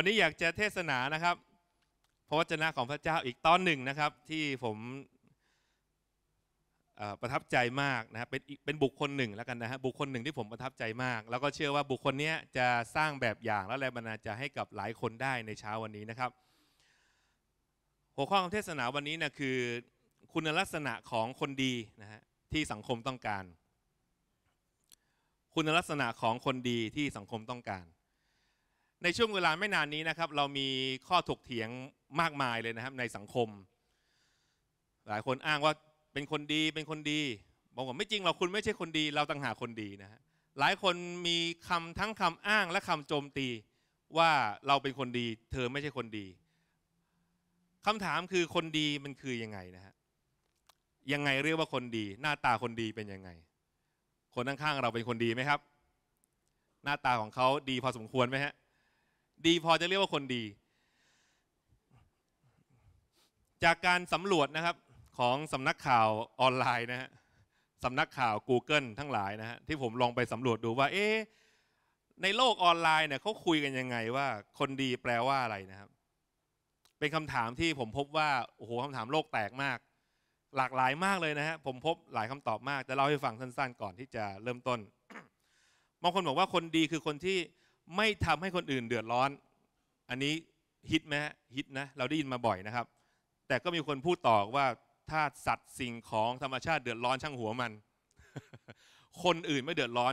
วันนี้อยากจะเทศนานะครับ พระวจนะของพระเจ้าอีกตอนหนึ่งนะครับที่ผมประทับใจมากนะครับเป็นเป็นบุคคลหนึ่งแล้วกันนะฮะบุคคลหนึ่งที่ผมประทับใจมาก แล้วก็เชื่อว่าบุคคลนี้จะสร้างแบบอย่างและแรงบันดาลใจให้กับหลายคนได้ในเช้าวันนี้นะครับ หัวข้อองเทศนาวันนี้นะคือ คุณลักษณะของคนดีนะฮะที่สังคมต้องการ คุณลักษณะของคนดีที่สังคมต้องการในช่วงเวลาไม่นานนี้นะครับ เรามีข้อถกเถียงมากมายเลยนะครับในสังคม หลายคนอ้างว่าเป็นคนดีเป็นคนดีบอกว่าไม่จริงเราคุณไม่ใช่คนดี เราต่างหากคนดีนะฮะหลายคนมีคำทั้งคำอ้างและคำโจมตีว่าเราเป็นคนดี เธอไม่ใช่คนดี คำถามคือคนดีมันคือยังไงนะฮะยังไงเรียกว่าคนดี หน้าตาคนดีเป็นยังไง คนข้างๆเราเป็นคนดีไหมครับ หน้าตาของเขาดีพอสมควรไหมฮะดีพอจะเรียกว่าคนดี จากการสำรวจนะครับ ของสำนักข่าวออนไลน์นะฮะสำนักข่าว Google ทั้งหลายนะฮะที่ผมลองไปสำรวจดูว่าเอ๊ในโลกออนไลน์เนี่ยเขาคุยกันยังไงว่า คนดีแปลว่าอะไรนะครับ เป็นคำถามที่ผมพบว่าโอ้โหคำถามโลกแตกมาก หลากหลายมากเลยนะฮะผมพบหลายคำตอบมาก จะเล่าให้ฟังสั้น ๆ ก่อนที่จะเริ่มต้นบางคนบอกว่าคนดีคือคนที่ไม่ทำให้คนอื่นเดือดร้อน อันนี้ฮิตไหมฮิตนะ เราได้ยินมาบ่อยนะครับ แต่ก็มีคนพูดต่อว่าถ้าสัตว์สิ่งของธรรมชาติเดือดร้อนช่างหัวมัน คนอื่นไม่เดือดร้อน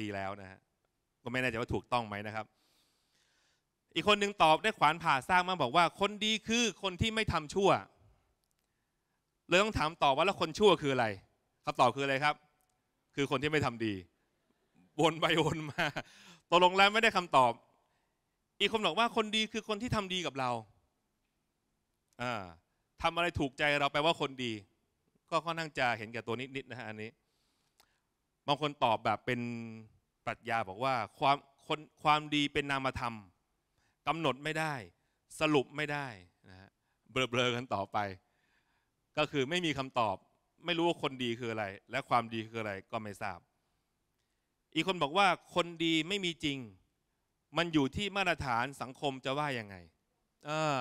ดีแล้วนะฮะ ก็ไม่แน่ใจว่าถูกต้องไหมนะครับ อีกคนหนึ่งตอบได้ขวานผ่าสร้างมาบอกว่า คนดีคือคนที่ไม่ทำชั่วเลยต้องถามต่อว่าแล้วคนชั่วคืออะไรคำตอบคืออะไรครับ คือคนที่ไม่ทำดีวนไปวนมาตกลงแล้วไม่ได้คำตอบ อีกคนบอกว่าคนดีคือคนที่ทำดีกับเราอ่าทำอะไรถูกใจเราแปลว่าคนดี ก็ค่อนข้างจะเห็นแก่ตัวนิดๆนะฮะอันนี้ บางคนตอบแบบเป็นปรัชญาบอกว่าความคนความดีเป็นนามธรรม กำหนดไม่ได้ สรุปไม่ได้นะฮะเบลอๆกันต่อไป ก็คือไม่มีคำตอบ ไม่รู้ว่าคนดีคืออะไร และความดีคืออะไรก็ไม่ทราบอีกคนบอกว่าคนดีไม่มีจริง มันอยู่ที่มาตรฐานสังคมจะว่ายังไง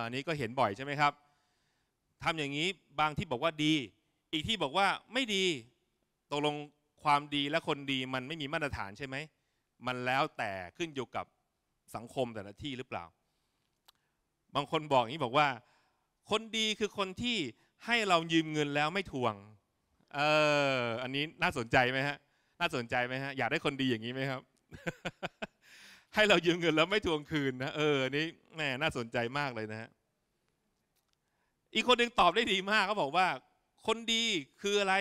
อันนี้ก็เห็นบ่อยใช่ไหมครับ ทำอย่างนี้บางที่บอกว่าดี อีกที่บอกว่าไม่ดี ตกลงความดีและคนดีมันไม่มีมาตรฐานใช่ไหม มันแล้วแต่ขึ้นอยู่กับสังคมแต่ละที่หรือเปล่า บางคนบอกอย่างนี้บอกว่า คนดีคือคนที่ให้เรายืมเงินแล้วไม่ทวงเอออันนี้น่าสนใจไหมฮะน่าสนใจไหมฮะอยากได้คนดีอย่างนี้ไหมครับ ให้เรายืมเงินแล้วไม่ทวงคืน นะเออนี่แหมน่าสนใจมากเลยนะฮะอีกคนหนึ่งตอบได้ดีมากเขาบอกว่า คนดีคืออะไร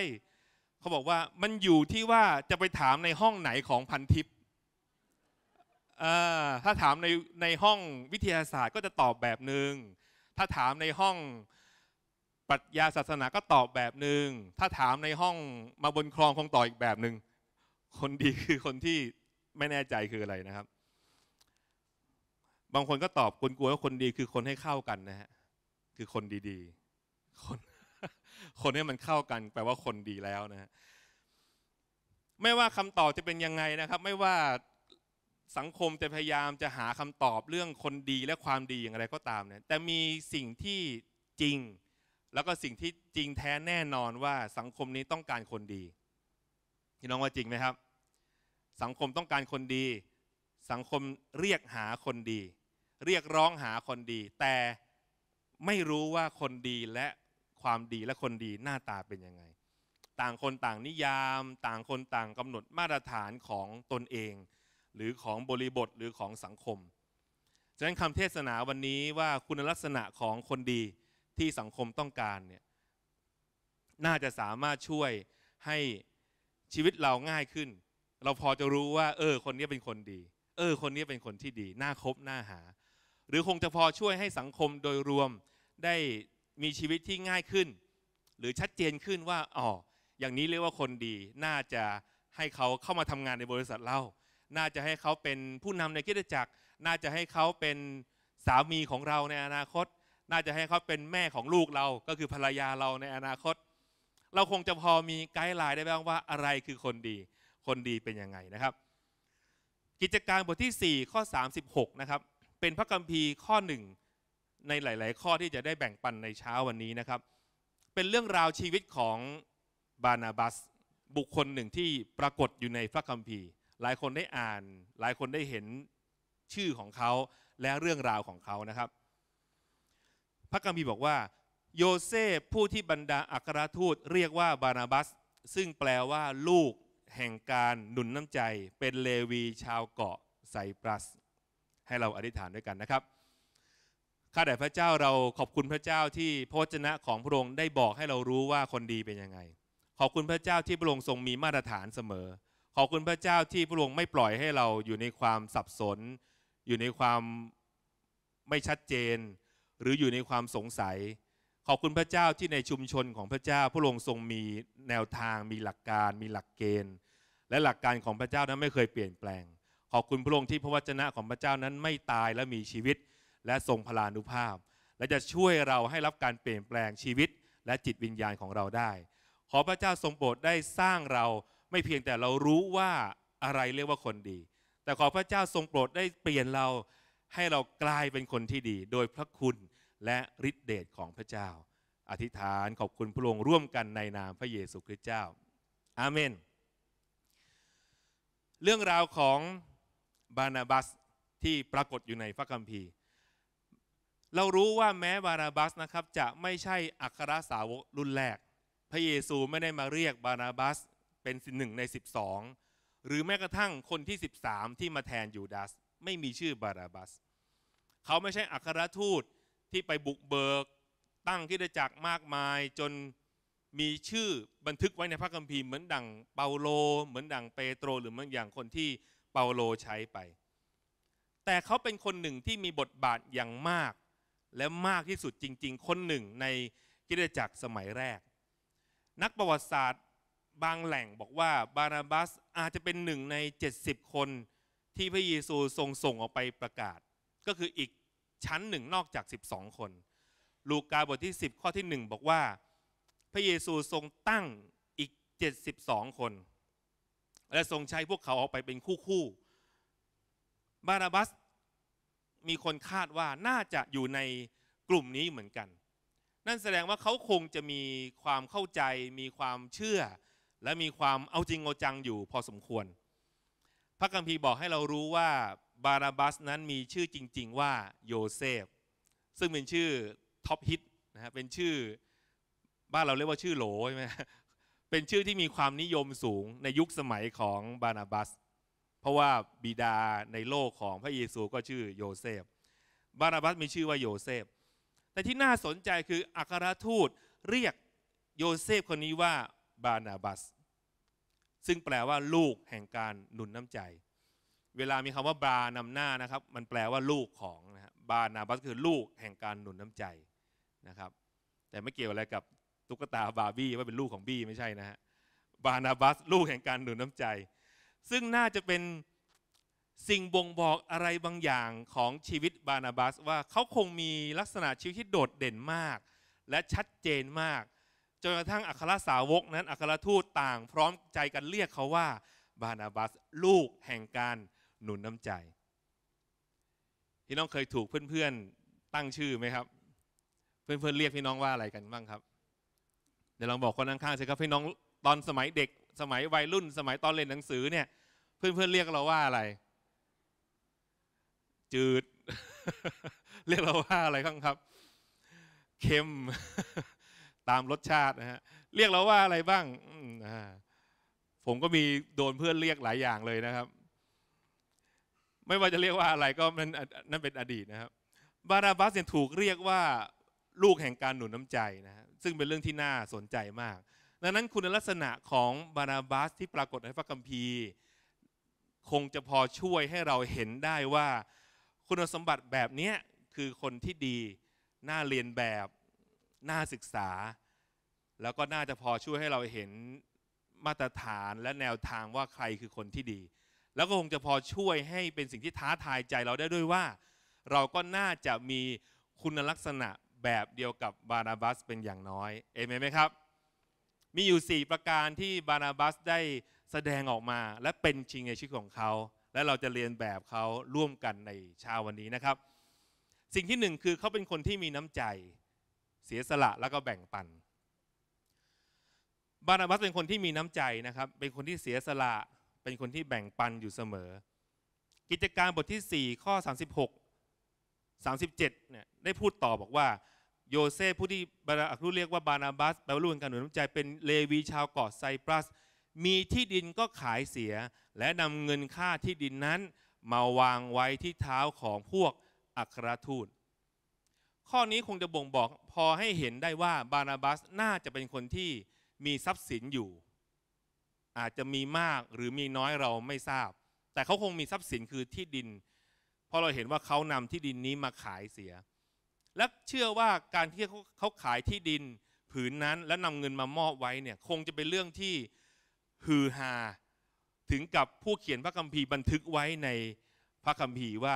เขาบอกว่ามันอยู่ที่ว่าจะไปถามในห้องไหนของพันทิปถ้าถามในในห้องวิทยาศาสตร์ ก็จะตอบแบบหนึง่งถ้าถามในห้องปรัชญาศาสนาก็ตอบแบบหนึง่งถ้าถามในห้องมาบนคลองคงตอบอีกแบบหนึง่งคนดีคือคนที่ไม่แน่ใจคืออะไรนะครับ บางคนก็ตอบกลัวว่าคนดีคือคนให้เข้ากันนะฮะคือคนดี ๆ คนคนให้มันเข้ากัน แปลว่าคนดีแล้วนะฮะไม่ว่าคำตอบจะเป็นยังไงนะครับ ไม่ว่าสังคมจะพยายามจะหาคำตอบเรื่องคนดีและความดีอย่างไรก็ตามเนี่ยแต่มีสิ่งที่จริงแล้วก็สิ่งที่จริงแท้แน่นอนว่าสังคมนี้ต้องการคนดีพี่น้องว่าจริงไหมครับสังคมต้องการคนดี สังคมเรียกหาคนดี เรียกร้องหาคนดี แต่ไม่รู้ว่าคนดีและความดีและคนดีหน้าตาเป็นยังไงต่างคนต่างนิยาม ต่างคนต่างกำหนดมาตรฐานของตนเอง หรือของบริบทหรือของสังคมฉะนั้นคำเทศนาวันนี้ว่าคุณลักษณะของคนดีที่สังคมต้องการเนี่ยน่าจะสามารถช่วยให้ชีวิตเราง่ายขึ้นเราพอจะรู้ว่าเออคนนี้เป็นคนดี เออคนนี้เป็นคนที่ดีน่าคบน่าหา หรือคงจะพอช่วยให้สังคมโดยรวมได้มีชีวิตที่ง่ายขึ้น หรือชัดเจนขึ้นว่าอ๋ออย่างนี้เรียกว่าคนดี น่าจะให้เขาเข้ามาทำงานในบริษัทเราน่าจะให้เขาเป็นผู้นำในกิจจักรน่าจะให้เขาเป็นสามีของเราในอนาคต น่าจะให้เขาเป็นแม่ของลูกเราก็คือภรรยาเราในอนาคต เราคงจะพอมีไกด์ไลน์ได้บ้างว่าอะไรคือคนดีคนดีเป็นยังไงนะครับ กิจการบทที่ 4 ข้อ 36 นะครับ เป็นพระคัมภีร์ข้อหนึ่งในหลาย ๆ ข้อที่จะได้แบ่งปันในเช้าวันนี้นะครับ เป็นเรื่องราวชีวิตของบานาบัส บุคคลหนึ่งที่ปรากฏอยู่ในพระคัมภีร์ หลายคนได้อ่านหลายคนได้เห็นชื่อของเขา และเรื่องราวของเขานะครับ พระคัมภีร์บอกว่า โยเซฟผู้ที่บรรดาอัครทูต เรียกว่าบานาบัส ซึ่งแปลว่าลูกแห่งการหนุนน้ำใจเป็นเลวีชาวเกาะไซปรัส ให้เราอธิษฐานด้วยกันนะครับข้าแต่พระเจ้าเราขอบคุณพระเจ้าที่พระวจนะของพระองค์ได้บอกให้เรารู้ว่าคนดีเป็นยังไง ขอบคุณพระเจ้าที่พระองค์ทรงมีมาตรฐานเสมอ ขอบคุณพระเจ้าที่พระองค์ไม่ปล่อยให้เราอยู่ในความสับสน อยู่ในความไม่ชัดเจน หรืออยู่ในความสงสัย ขอบคุณพระเจ้าที่ในชุมชนของพระเจ้าพระองค์ทรงมีแนวทาง มีหลักการ มีหลักเกณฑ์และหลักการของพระเจ้านั้นไม่เคยเปลี่ยนแปลง ขอบคุณพระองค์ที่พระวจนะของพระเจ้านั้นไม่ตายและมีชีวิตและทรงพลานุภาพ และจะช่วยเราให้รับการเปลี่ยนแปลงชีวิตและจิตวิญญาณของเราได้ ขอพระเจ้าทรงโปรดได้สร้างเราไม่เพียงแต่เรารู้ว่าอะไรเรียกว่าคนดี แต่ขอพระเจ้าทรงโปรดได้เปลี่ยนเราให้เรากลายเป็นคนที่ดี โดยพระคุณและฤทธิเดชของพระเจ้า อธิษฐานขอบคุณพระองค์ร่วมกันในนามพระเยซูคริสต์เจ้า อาเมนเรื่องราวของบานาบัสที่ปรากฏอยู่ในพระคัมภีร์ เรารู้ว่าแม้บานาบัสนะครับจะไม่ใช่อัครสาวกรุ่นแรก พระเยซูไม่ได้มาเรียกบานาบัสเป็นหนึ่งใน 12 หรือแม้กระทั่งคนที่ 13 ที่มาแทนยูดาสไม่มีชื่อบาราบัส เขาไม่ใช่อัครทูตที่ไปบุกเบิกตั้งที่ดจักมากมายจนมีชื่อบันทึกไว้ในพระคัมภีร์เหมือนดังเปาโล เหมือนดังเปโตร หรือบางอย่างคนที่เปาโลใช้ไป แต่เขาเป็นคนหนึ่งที่มีบทบาทอย่างมาก และมากที่สุดจริง ๆ คนหนึ่งในกิจจักรสมัยแรก นักประวัติศาสตร์บางแหล่งบอกว่าบานาบัสอาจจะเป็นหนึ่งใน 70 คนที่พระเยซูทรงส่งออกไปประกาศ ก็คืออีกชั้นหนึ่งนอกจาก12คนลูกาบทที่ 10 ข้อที่1บอกว่าพระเยซูทรงตั้งอีก 72 คน และทรงใช้พวกเขาออกไปเป็นคู่คู่ บานาบัสมีคนคาดว่าน่าจะอยู่ในกลุ่มนี้เหมือนกัน นั่นแสดงว่าเขาคงจะมีความเข้าใจ มีความเชื่อ และมีความเอาจริงเอาจังอยู่พอสมควร พระคัมภีร์บอกให้เรารู้ว่าบาราบัสนั้นมีชื่อจริง ๆว่าโยเซฟ ซึ่งเป็นชื่อท็อปฮิตนะฮะเป็นชื่อบ้านเราเรียกว่าชื่อโหลใช่ไหมเป็นชื่อที่มีความนิยมสูงในยุคสมัยของบานาบัส เพราะว่าบิดาในโลกของพระเยซูก็ชื่อโยเซฟ บานาบัสมีชื่อว่าโยเซฟ แต่ที่น่าสนใจคืออัครทูตเรียกโยเซฟคนนี้ว่า บานาบัส ซึ่งแปลว่าลูกแห่งการ หนุนน้ำใจ เวลามีคำว่าบานำหน้านะครับ มันแปลว่าลูกของนะบบานาบัสคือลูกแห่งการหนุนน้ำใจนะครับ แต่ไม่เกี่ยวอะไรกับตุ๊กตาบาร์บี้ว่าเป็นลูกของบี้ไม่ใช่นะฮะ บานาบัส ลูกแห่งการหนุนน้ำใจ ซึ่งน่าจะเป็นสิ่งบ่งบอกอะไรบางอย่างของชีวิตบานาบัสว่าเขาคงมีลักษณะชีวิตที่โดดเด่นมาก และชัดเจนมากจนกระทั่งอัครสาวกนั้นอัครทูตต่างพร้อมใจกันเรียกเขาว่าบานาบัสลูกแห่งการหนุนน้ำใจ พี่น้องเคยถูกเพื่อนๆตั้งชื่อไหมครับ เพื่อนๆเรียกพี่น้องว่าอะไรกันบ้างครับเดี๋ยวลองบอกคนข้างๆสิ ครับพี่น้องตอนสมัยเด็ก สมัยวัยรุ่น สมัยตอนเรียนหนังสือเนี่ย เพื่อนๆเรียกเราว่าอะไร จืด เรียกเราว่า อะไรครับเค็ม ตามรสชาตินะฮะเรียกเราว่าอะไรบ้างผมก็มีโดนเพื่อนเรียกหลายอย่างเลยนะครับ ไม่ว่าจะเรียกว่าอะไรก็นั่นนั่นเป็นอดีตนะครับ บาราบัสเนี่ยถูกเรียกว่าลูกแห่งการหนุนน้ำใจนะซึ่งเป็นเรื่องที่น่าสนใจมาก ดังนั้นคุณลักษณะของบานาบัสที่ปรากฏในพระคัมภีร์คงจะพอช่วยให้เราเห็นได้ว่า คุณสมบัติแบบนี้คือคนที่ดี น่าเรียนแบบน่าศึกษา แล้วก็น่าจะพอช่วยให้เราเห็นมาตรฐานและแนวทางว่าใครคือคนที่ดี แล้วก็คงจะพอช่วยให้เป็นสิ่งที่ท้าทายใจเราได้ด้วยว่า เราก็น่าจะมีคุณลักษณะแบบเดียวกับบานาบัสเป็นอย่างน้อย เอเมนไหมครับ มีอยู่ 4 ประการที่บานาบัสได้แสดงออกมาและเป็นจริงในชีวิตของเขา และเราจะเรียนแบบเขาร่วมกันในเช้าวันนี้นะครับ สิ่งที่หนึ่งคือเขาเป็นคนที่มีน้ำใจ เสียสละแล้วก็แบ่งปัน บานาบัสเป็นคนที่มีน้ำใจนะครับ เป็นคนที่เสียสละ เป็นคนที่แบ่งปันอยู่เสมอ กิจการบทที่ 4 ข้อ 36 37เนี่ยได้พูดต่อบอกว่าโยเซฟผู้ที่บรรดาอัรุเรียกว่าบานาบัสแปลว่าลูกการหนุนใจเป็น เลวีชาวเกาะไซปรัส มีที่ดินก็ขายเสียและนำเงินค่าที่ดินนั้น มาวางไว้ที่เท้าของพวกอัครทูตข้อนี้คงจะบ่งบอกพอให้เห็นได้ว่าบานาบัสน่าจะเป็นคนที่มีทรัพย์สินอยู่ อาจจะมีมากหรือมีน้อยเราไม่ทราบ แต่เขาคงมีทรัพย์สินคือที่ดิน เพราะเราเห็นว่าเขานำที่ดินนี้มาขายเสียและเชื่อว่าการที่เขาขายที่ดินผืนนั้นและนำเงินมามอบไว้เนี่ยคงจะเป็นเรื่องที่ฮือฮาถึงกับผู้เขียนพระคัมภีร์บันทึกไว้ในพระคัมภีร์ว่า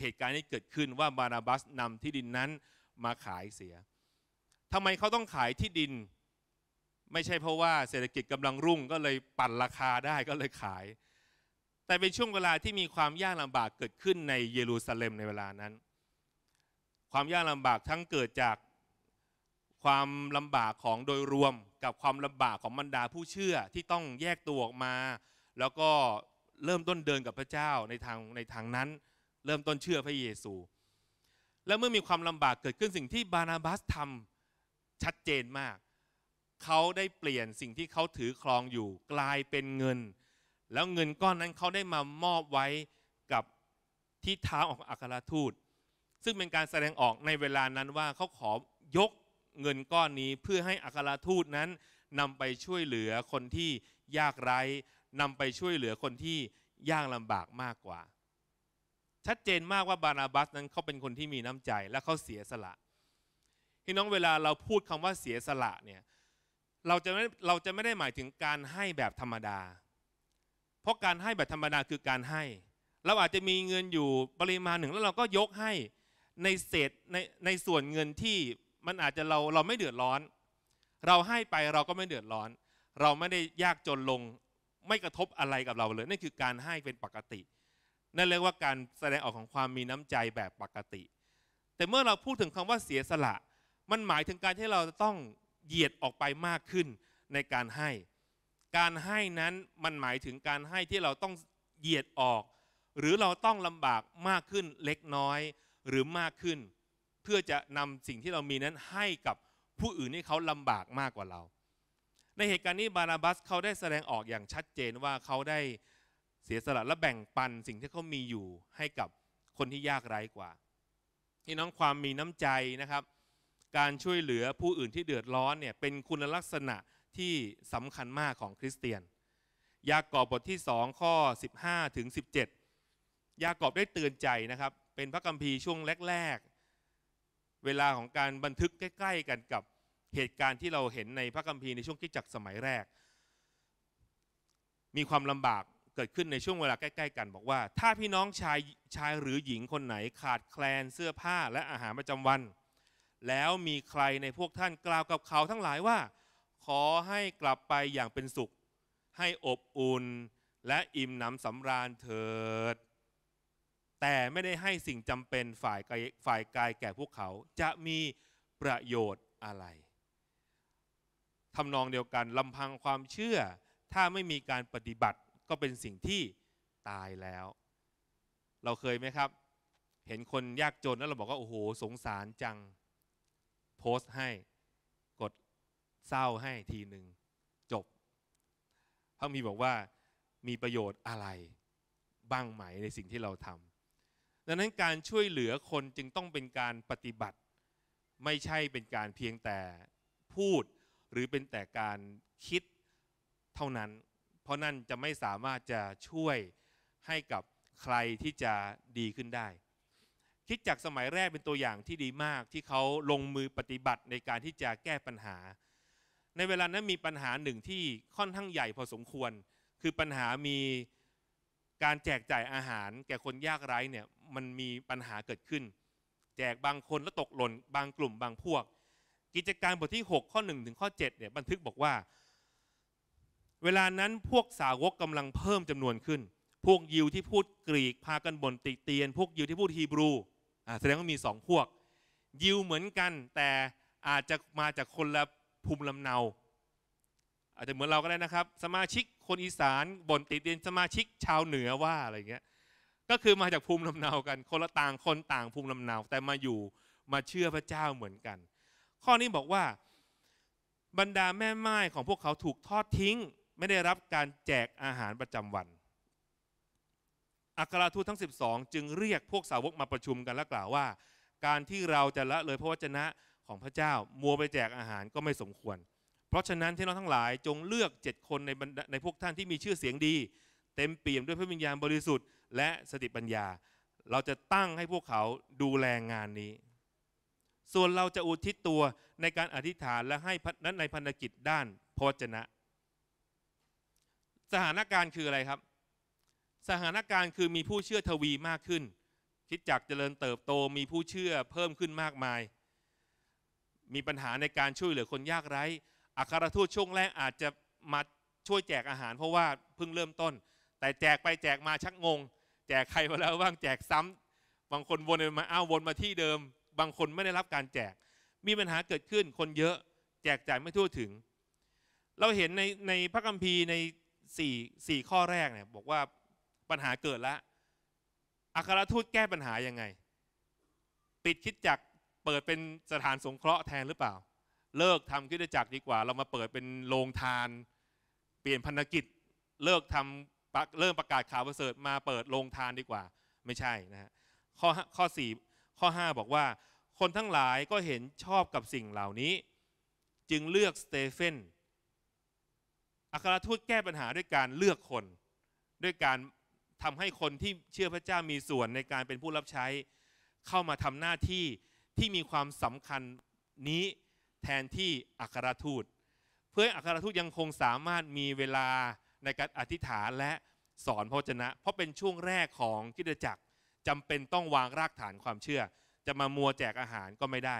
เหตุการณ์นี้เกิดขึ้นว่าบานาบัสนำที่ดินนั้นมาขายเสีย ทำไมเขาต้องขายที่ดิน ไม่ใช่เพราะว่าเศรษฐกิจกำลังรุ่งก็เลยปั่นราคาได้ก็เลยขาย แต่เป็นช่วงเวลาที่มีความยากลำบากเกิดขึ้นในเยรูซาเล็มในเวลานั้นความยากลำบากทั้งเกิดจากความลำบากของโดยรวม กับความลำบากของบรรดาผู้เชื่อที่ต้องแยกตัวออกมา แล้วก็เริ่มต้นเดินกับพระเจ้าในทางในทางนั้น เริ่มต้นเชื่อพระเยซู และเมื่อมีความลำบากเกิดขึ้นสิ่งที่บานาบัสทำชัดเจนมาก เขาได้เปลี่ยนสิ่งที่เขาถือครองอยู่กลายเป็นเงิน แล้วเงินก้อนนั้นเขาได้มามอบไว้กับที่เท้าของอัครทูตซึ่งเป็นการแสดงออกในเวลานั้นว่าเขาขอยกเงินก้อนนี้ เพื่อให้อัครทูตนั้นนำไปช่วยเหลือคนที่ยากไร้นำไปช่วยเหลือคนที่ยากลำบากมากกว่า ชัดเจนมากว่าบานาบัสนั้นเขาเป็นคนที่มีน้ำใจและเขาเสียสละพี่น้องเวลาเราพูดคำว่าเสียสละเนี่ยเราจะไม่เราจะไม่ได้หมายถึงการให้แบบธรรมดาเพราะการให้แบบธรรมดาคือการให้ เราอาจจะมีเงินอยู่ปริมาณหนึ่งแล้วเราก็ยกให้ในเศษในในส่วนเงินที่มันอาจจะเราเราไม่เดือดร้อน เราให้ไปเราก็ไม่เดือดร้อน เราไม่ได้ยากจนลง ไม่กระทบอะไรกับเราเลยนั่นคือการให้เป็นปกติ นั่นเรียกว่าการแสดงออกของความมีน้ำใจแบบปกติ แต่เมื่อเราพูดถึงคำว่าเสียสละ มันหมายถึงการที่เราจะต้องเหยียดออกไปมากขึ้นในการให้ การให้นั้นมันหมายถึงการให้ที่เราต้องเหยียดออก หรือเราต้องลำบากมากขึ้นเล็กน้อยหรือมากขึ้นเพื่อจะนำสิ่งที่เรามีนั้นให้กับผู้อื่นที่เขาลำบากมากกว่าเรา ในเหตุการณ์นี้บานาบัสเขาได้แสดงออกอย่างชัดเจนว่าเขาได้เสียสละและแบ่งปันสิ่งที่เขามีอยู่ให้กับคนที่ยากไร้กว่าพี่น้องความมีน้ำใจนะครับ การช่วยเหลือผู้อื่นที่เดือดร้อนเนี่ยเป็นคุณลักษณะที่สำคัญมากของคริสเตียนยากอบบทที่ 2 ข้อ 15ถึง17 ยากอบได้เตือนใจนะครับเป็นพระคัมภีร์ช่วงแรก ๆ เวลาของการบันทึกใกล้ ๆ กันกับเหตุการณ์ที่เราเห็นในพระคัมภีร์ในช่วงคิดจักสมัยแรก มีความลำบากเกิดขึ้นในช่วงเวลาใกล้ๆ กันบอกว่า ถ้าพี่น้องชายชายหรือหญิงคนไหนขาดแคลนเสื้อผ้าและอาหารประจำวัน แล้วมีใครในพวกท่านกล่าวกับเขาทั้งหลายว่า ขอให้กลับไปอย่างเป็นสุข ให้อบอุ่นและอิ่มหนำสำราญเถิดแต่ไม่ได้ให้สิ่งจำเป็นฝ่ายกายฝ่ายกายแก่พวกเขาจะมีประโยชน์อะไรทำนองเดียวกันลำพังความเชื่อ ถ้าไม่มีการปฏิบัติก็เป็นสิ่งที่ตายแล้ว เราเคยไหมครับ เห็นคนยากจนแล้วเราบอกว่า โอ้โหสงสารจังโพสต์ให้กดเศร้าให้ทีหนึ่งจบพระมีบอกว่ามีประโยชน์อะไรบ้างไหมในสิ่งที่เราทำดังนั้นการช่วยเหลือคนจึงต้องเป็นการปฏิบัติ ไม่ใช่เป็นการเพียงแต่พูด หรือเป็นแต่การคิดเท่านั้น เพราะนั่นจะไม่สามารถจะช่วยให้กับใครที่จะดีขึ้นได้ คิดจากสมัยแรกเป็นตัวอย่างที่ดีมากที่เขาลงมือปฏิบัติในการที่จะแก้ปัญหา ในเวลานั้นมีปัญหาหนึ่งที่ค่อนข้างใหญ่พอสมควร คือปัญหามีการแจกจ่ายอาหาร แก่คนยากไร้เนี่ยมันมีปัญหาเกิดขึ้น แจกบางคนแล้วตกหล่น บางกลุ่มบางพวก กิจการบทที่ 6 ข้อ 1 ถึงข้อ7เนี่ยบันทึกบอกว่า เวลานั้นพวกสาวกกำลังเพิ่มจำนวนขึ้น พวกยิวที่พูดกรีกพากันบ่นติเตียน พวกยิวที่พูดฮีบรูแสดงว่ามีสองพวก ยิวเหมือนกัน แต่อาจจะมาจากคนละภูมิลำเนาอาจจะเหมือนเราก็ได้นะครับ สมาชิกคนอีสานบ่นติดเดียนสมาชิก ชาวเหนือว่า อะไรเงี้ยก็คือมาจากภูมิลำเนากันคนละต่างคนต่างภูมิลำเนา แต่มาอยู่มาเชื่อพระเจ้าเหมือนกัน ข้อนี้บอกว่าบรรดาแม่ไม้ของพวกเขาถูกทอดทิ้งไม่ได้รับการแจกอาหารประจำวัน อัครทูตทั้ง 12 จึงเรียกพวกสาวกมาประชุมกันและกล่าวว่า การที่เราจะละเลยพระวจนะของพระเจ้า มัวไปแจกอาหารก็ไม่สมควรเพราะฉะนั้นที่้องทั้งหลายจงเลือกเจ็ดคนในในพวกท่านที่มีชื่อเสียงดี เต็มเปี่ยมด้วยพระวิญญาณบริสุทธิ์และสติปัญญา เราจะตั้งให้พวกเขาดูแลงานนี้ ส่วนเราจะอุทิศตัวในการอธิษฐานและให้นั้นในพันธกิจด้านพจนะ สถานการณ์คืออะไรครับ สถานการณ์คือมีผู้เชื่อทวีมากขึ้น คิดจักเจริญเติบโตมีผู้เชื่อเพิ่มขึ้นมากมาย มีปัญหาในการช่วยเหลือคนยากไร้อัครทูตช่วงแรกอาจจะมาช่วยแจกอาหาร เพราะว่าเพิ่งเริ่มต้น แต่แจกไปแจกมาชักงง แจกใครมาแล้วบ้างแจกซ้ำ บางคนวนมาอ้าววนมาที่เดิม บางคนไม่ได้รับการแจก มีปัญหาเกิดขึ้นคนเยอะแจกจ่ายไม่ทั่วถึง เราเห็นในในพระคัมภีร์ในสี่สี่ข้อแรกเนี่ยบอกว่าปัญหาเกิดแล้วอัครทูตแก้ปัญหายังไง ปิดคิดจักเปิดเป็นสถานสงเคราะห์แทนหรือเปล่าเลิกทำกิดจักรดีกว่า เรามาเปิดเป็นโรงทาน เปลี่ยนพันธกิจเลิกทำเริ่มประกาศข่าวประเสริฐมาเปิดโรงทานดีกว่าไม่ใช่นะฮะข้อข้อ4ข้อ 5 บอกว่า คนทั้งหลายก็เห็นชอบกับสิ่งเหล่านี้ จึงเลือกสเตเฟนอัครทูตแก้ปัญหาด้วยการเลือกคน ด้วยการทำให้คนที่เชื่อพระเจ้ามีส่วนในการเป็นผู้รับใช้เข้ามาทำหน้าที่ที่มีความสำคัญนี้แทนที่อัครทูตเพื่ออัครทูตยังคงสามารถมีเวลาในการอธิษฐานและสอนพระจนะ เพราะเป็นช่วงแรกของกิจจักรจำเป็นต้องวางรากฐานความเชื่อ จะมามัวแจกอาหารก็ไม่ได้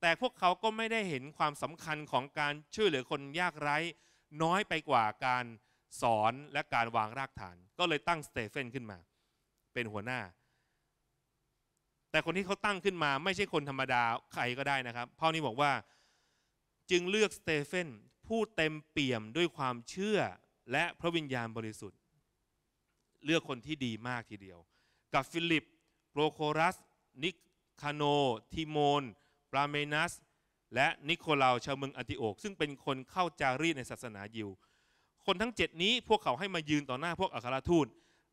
แต่พวกเขาก็ไม่ได้เห็นความสำคัญของการช่วยเหลือคนยากไร้น้อยไปกว่าการสอนและการวางรากฐาน ก็เลยตั้งสเตเฟนขึ้นมาเป็นหัวหน้าแต่คนที่เขาตั้งขึ้นมา ไม่ใช่คนธรรมดาใครก็ได้นะครับพ่อนี้บอกว่าจึงเลือกสเตเฟนผู้เต็มเปี่ยมด้วยความเชื่อและพระวิญญาณบริสุทธิ์ เลือกคนที่ดีมากทีเดียว กับฟิลิปโปรโครัส นิคาโน ทิโมน ปราเมนัส และนิโคลาวชาวเมืองอันติโอกซึ่งเป็นคนเข้าจารีในศาสนายิว คนทั้งเจ็ดนี้พวกเขาให้มายืนต่อหน้าพวกอัครทูต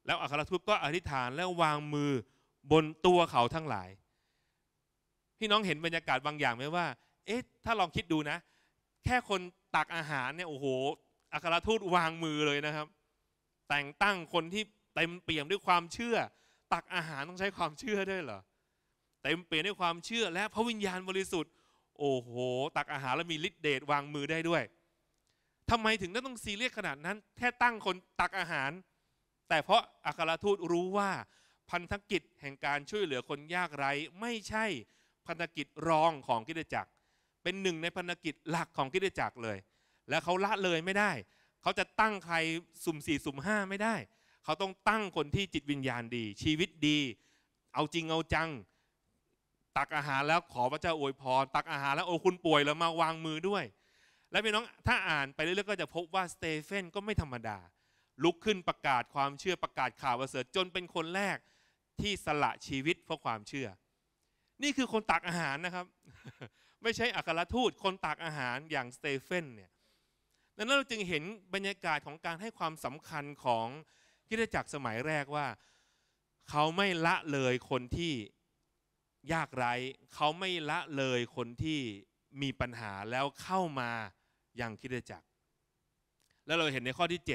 แล้วอัครทูตก็อธิษฐานและวางมือบนตัวเขาทั้งหลายพี่น้องเห็นบรรยากาศบางอย่างไหมว่า เอ๊ะ ถ้าลองคิดดูนะ แค่คนตักอาหารเนี่ยโอ้โห อัครทูตวางมือเลยนะครับ แต่งตั้งคนที่เต็มเปี่ยมด้วยความเชื่อ ตักอาหารต้องใช้ความเชื่อด้วยเหรอเต็มเปี่ยมด้วยความเชื่อและ พระวิญญาณบริสุทธิ์ โอ้โห ตักอาหารแล้วมีฤทธิเดชวางมือได้ด้วย ทำไมถึงต้องซีเรียสขนาดนั้นแค่ตั้งคนตักอาหาร แต่เพราะอัครทูตรู้ว่าพันธกิจแห่งการช่วยเหลือคนยากไร้ไม่ใช่พันธกิจรองของกิจจักร เป็นหนึ่งในพันธกิจหลักของกิจจักรเลย และเขาละเลยไม่ได้เขาจะตั้งใครสุ่มสี่สุ่มห้าไม่ได้เขาต้องตั้งคนที่จิตวิญญาณดี ชีวิตดี เอาจริงเอาจังตักอาหารแล้วขอพระเจ้าอวยพรตักอาหารแล้วโอ้คุณป่วยแล้วมาวางมือด้วย และพี่น้องถ้าอ่านไปเรื่อยๆก็จะพบว่าสเตเฟนก็ไม่ธรรมดา ลุกขึ้นประกาศความเชื่อประกาศข่าวประเสริฐจนเป็นคนแรกที่สละชีวิตเพราะความเชื่อ นี่คือคนตักอาหารนะครับ ไม่ใช่อัครทูต คนตักอาหารอย่างสเตเฟนเนี่ยดังนั้นเราจึงเห็นบรรยากาศของการให้ความสำคัญของกิจจักรสมัยแรกว่าเขาไม่ละเลยคนที่ยากไร้เขาไม่ละเลยคนที่มีปัญหาแล้วเข้ามาอย่างคิดจักแล้วเราเห็นในข้อที่ 7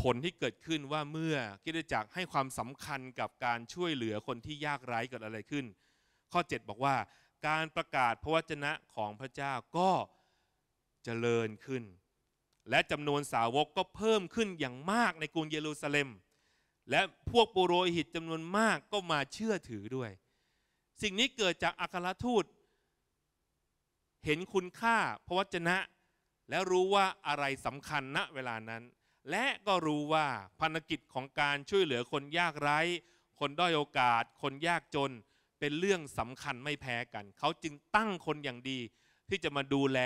ผลที่เกิดขึ้นว่าเมื่อกิจจักรให้ความสำคัญกับการช่วยเหลือคนที่ยากไร้เกิดอะไรขึ้น ข้อ 7 บอกว่าการประกาศพระวจนะของพระเจ้าก็เจริญขึ้น และจำนวนสาวกก็เพิ่มขึ้นอย่างมากในกรุงเยรูซาเล็ม และพวกปุโรหิตจำนวนมากก็มาเชื่อถือด้วย สิ่งนี้เกิดจากอัครทูตเห็นคุณค่าพระวจนะ และรู้ว่าอะไรสำคัญณเวลานั้นและก็รู้ว่าภารกิจของการช่วยเหลือคนยากไร้ คนด้อยโอกาส คนยากจน เป็นเรื่องสำคัญไม่แพ้กัน เขาจึงตั้งคนอย่างดี ที่จะมาดูแล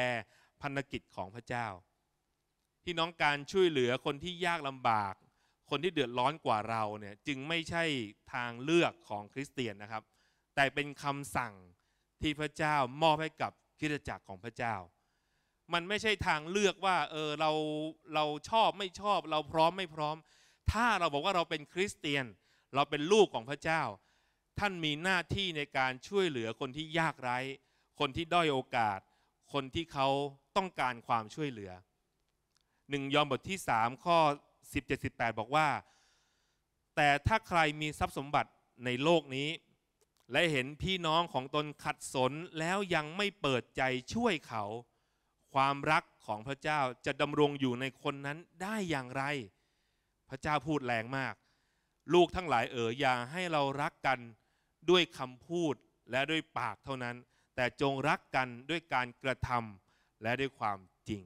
ภานกิจของพระเจ้าพี่น้องการช่วยเหลือคนที่ยากลำบาก คนที่เดือดร้อนกว่าเราเนี่ยจึงไม่ใช่ทางเลือกของคริสเตียนนะครับ แต่เป็นคำสั่งที่พระเจ้ามอบให้กับคิดจักรของพระเจ้ามันไม่ใช่ทางเลือกว่าเออเราเราชอบไม่ชอบเราพร้อมไม่พร้อม ถ้าเราบอกว่าเราเป็นคริสเตียน เราเป็นลูกของพระเจ้า ท่านมีหน้าที่ในการช่วยเหลือคนที่ยากไร้ คนที่ด้อยโอกาส คนที่เขาต้องการความช่วยเหลือหนึ่งยอมบทที่3ข้อ17-18บอกว่า แต่ถ้าใครมีทรัพย์สมบัติในโลกนี้ และเห็นพี่น้องของตนขัดสนแล้วยังไม่เปิดใจช่วยเขาความรักของพระเจ้าจะดำรงอยู่ในคนนั้นได้อย่างไร พระเจ้าพูดแรงมาก ลูกทั้งหลายเอ๋ย อย่าให้เรารักกันด้วยคำพูดและด้วยปากเท่านั้น แต่จงรักกันด้วยการกระทำและด้วยความจริง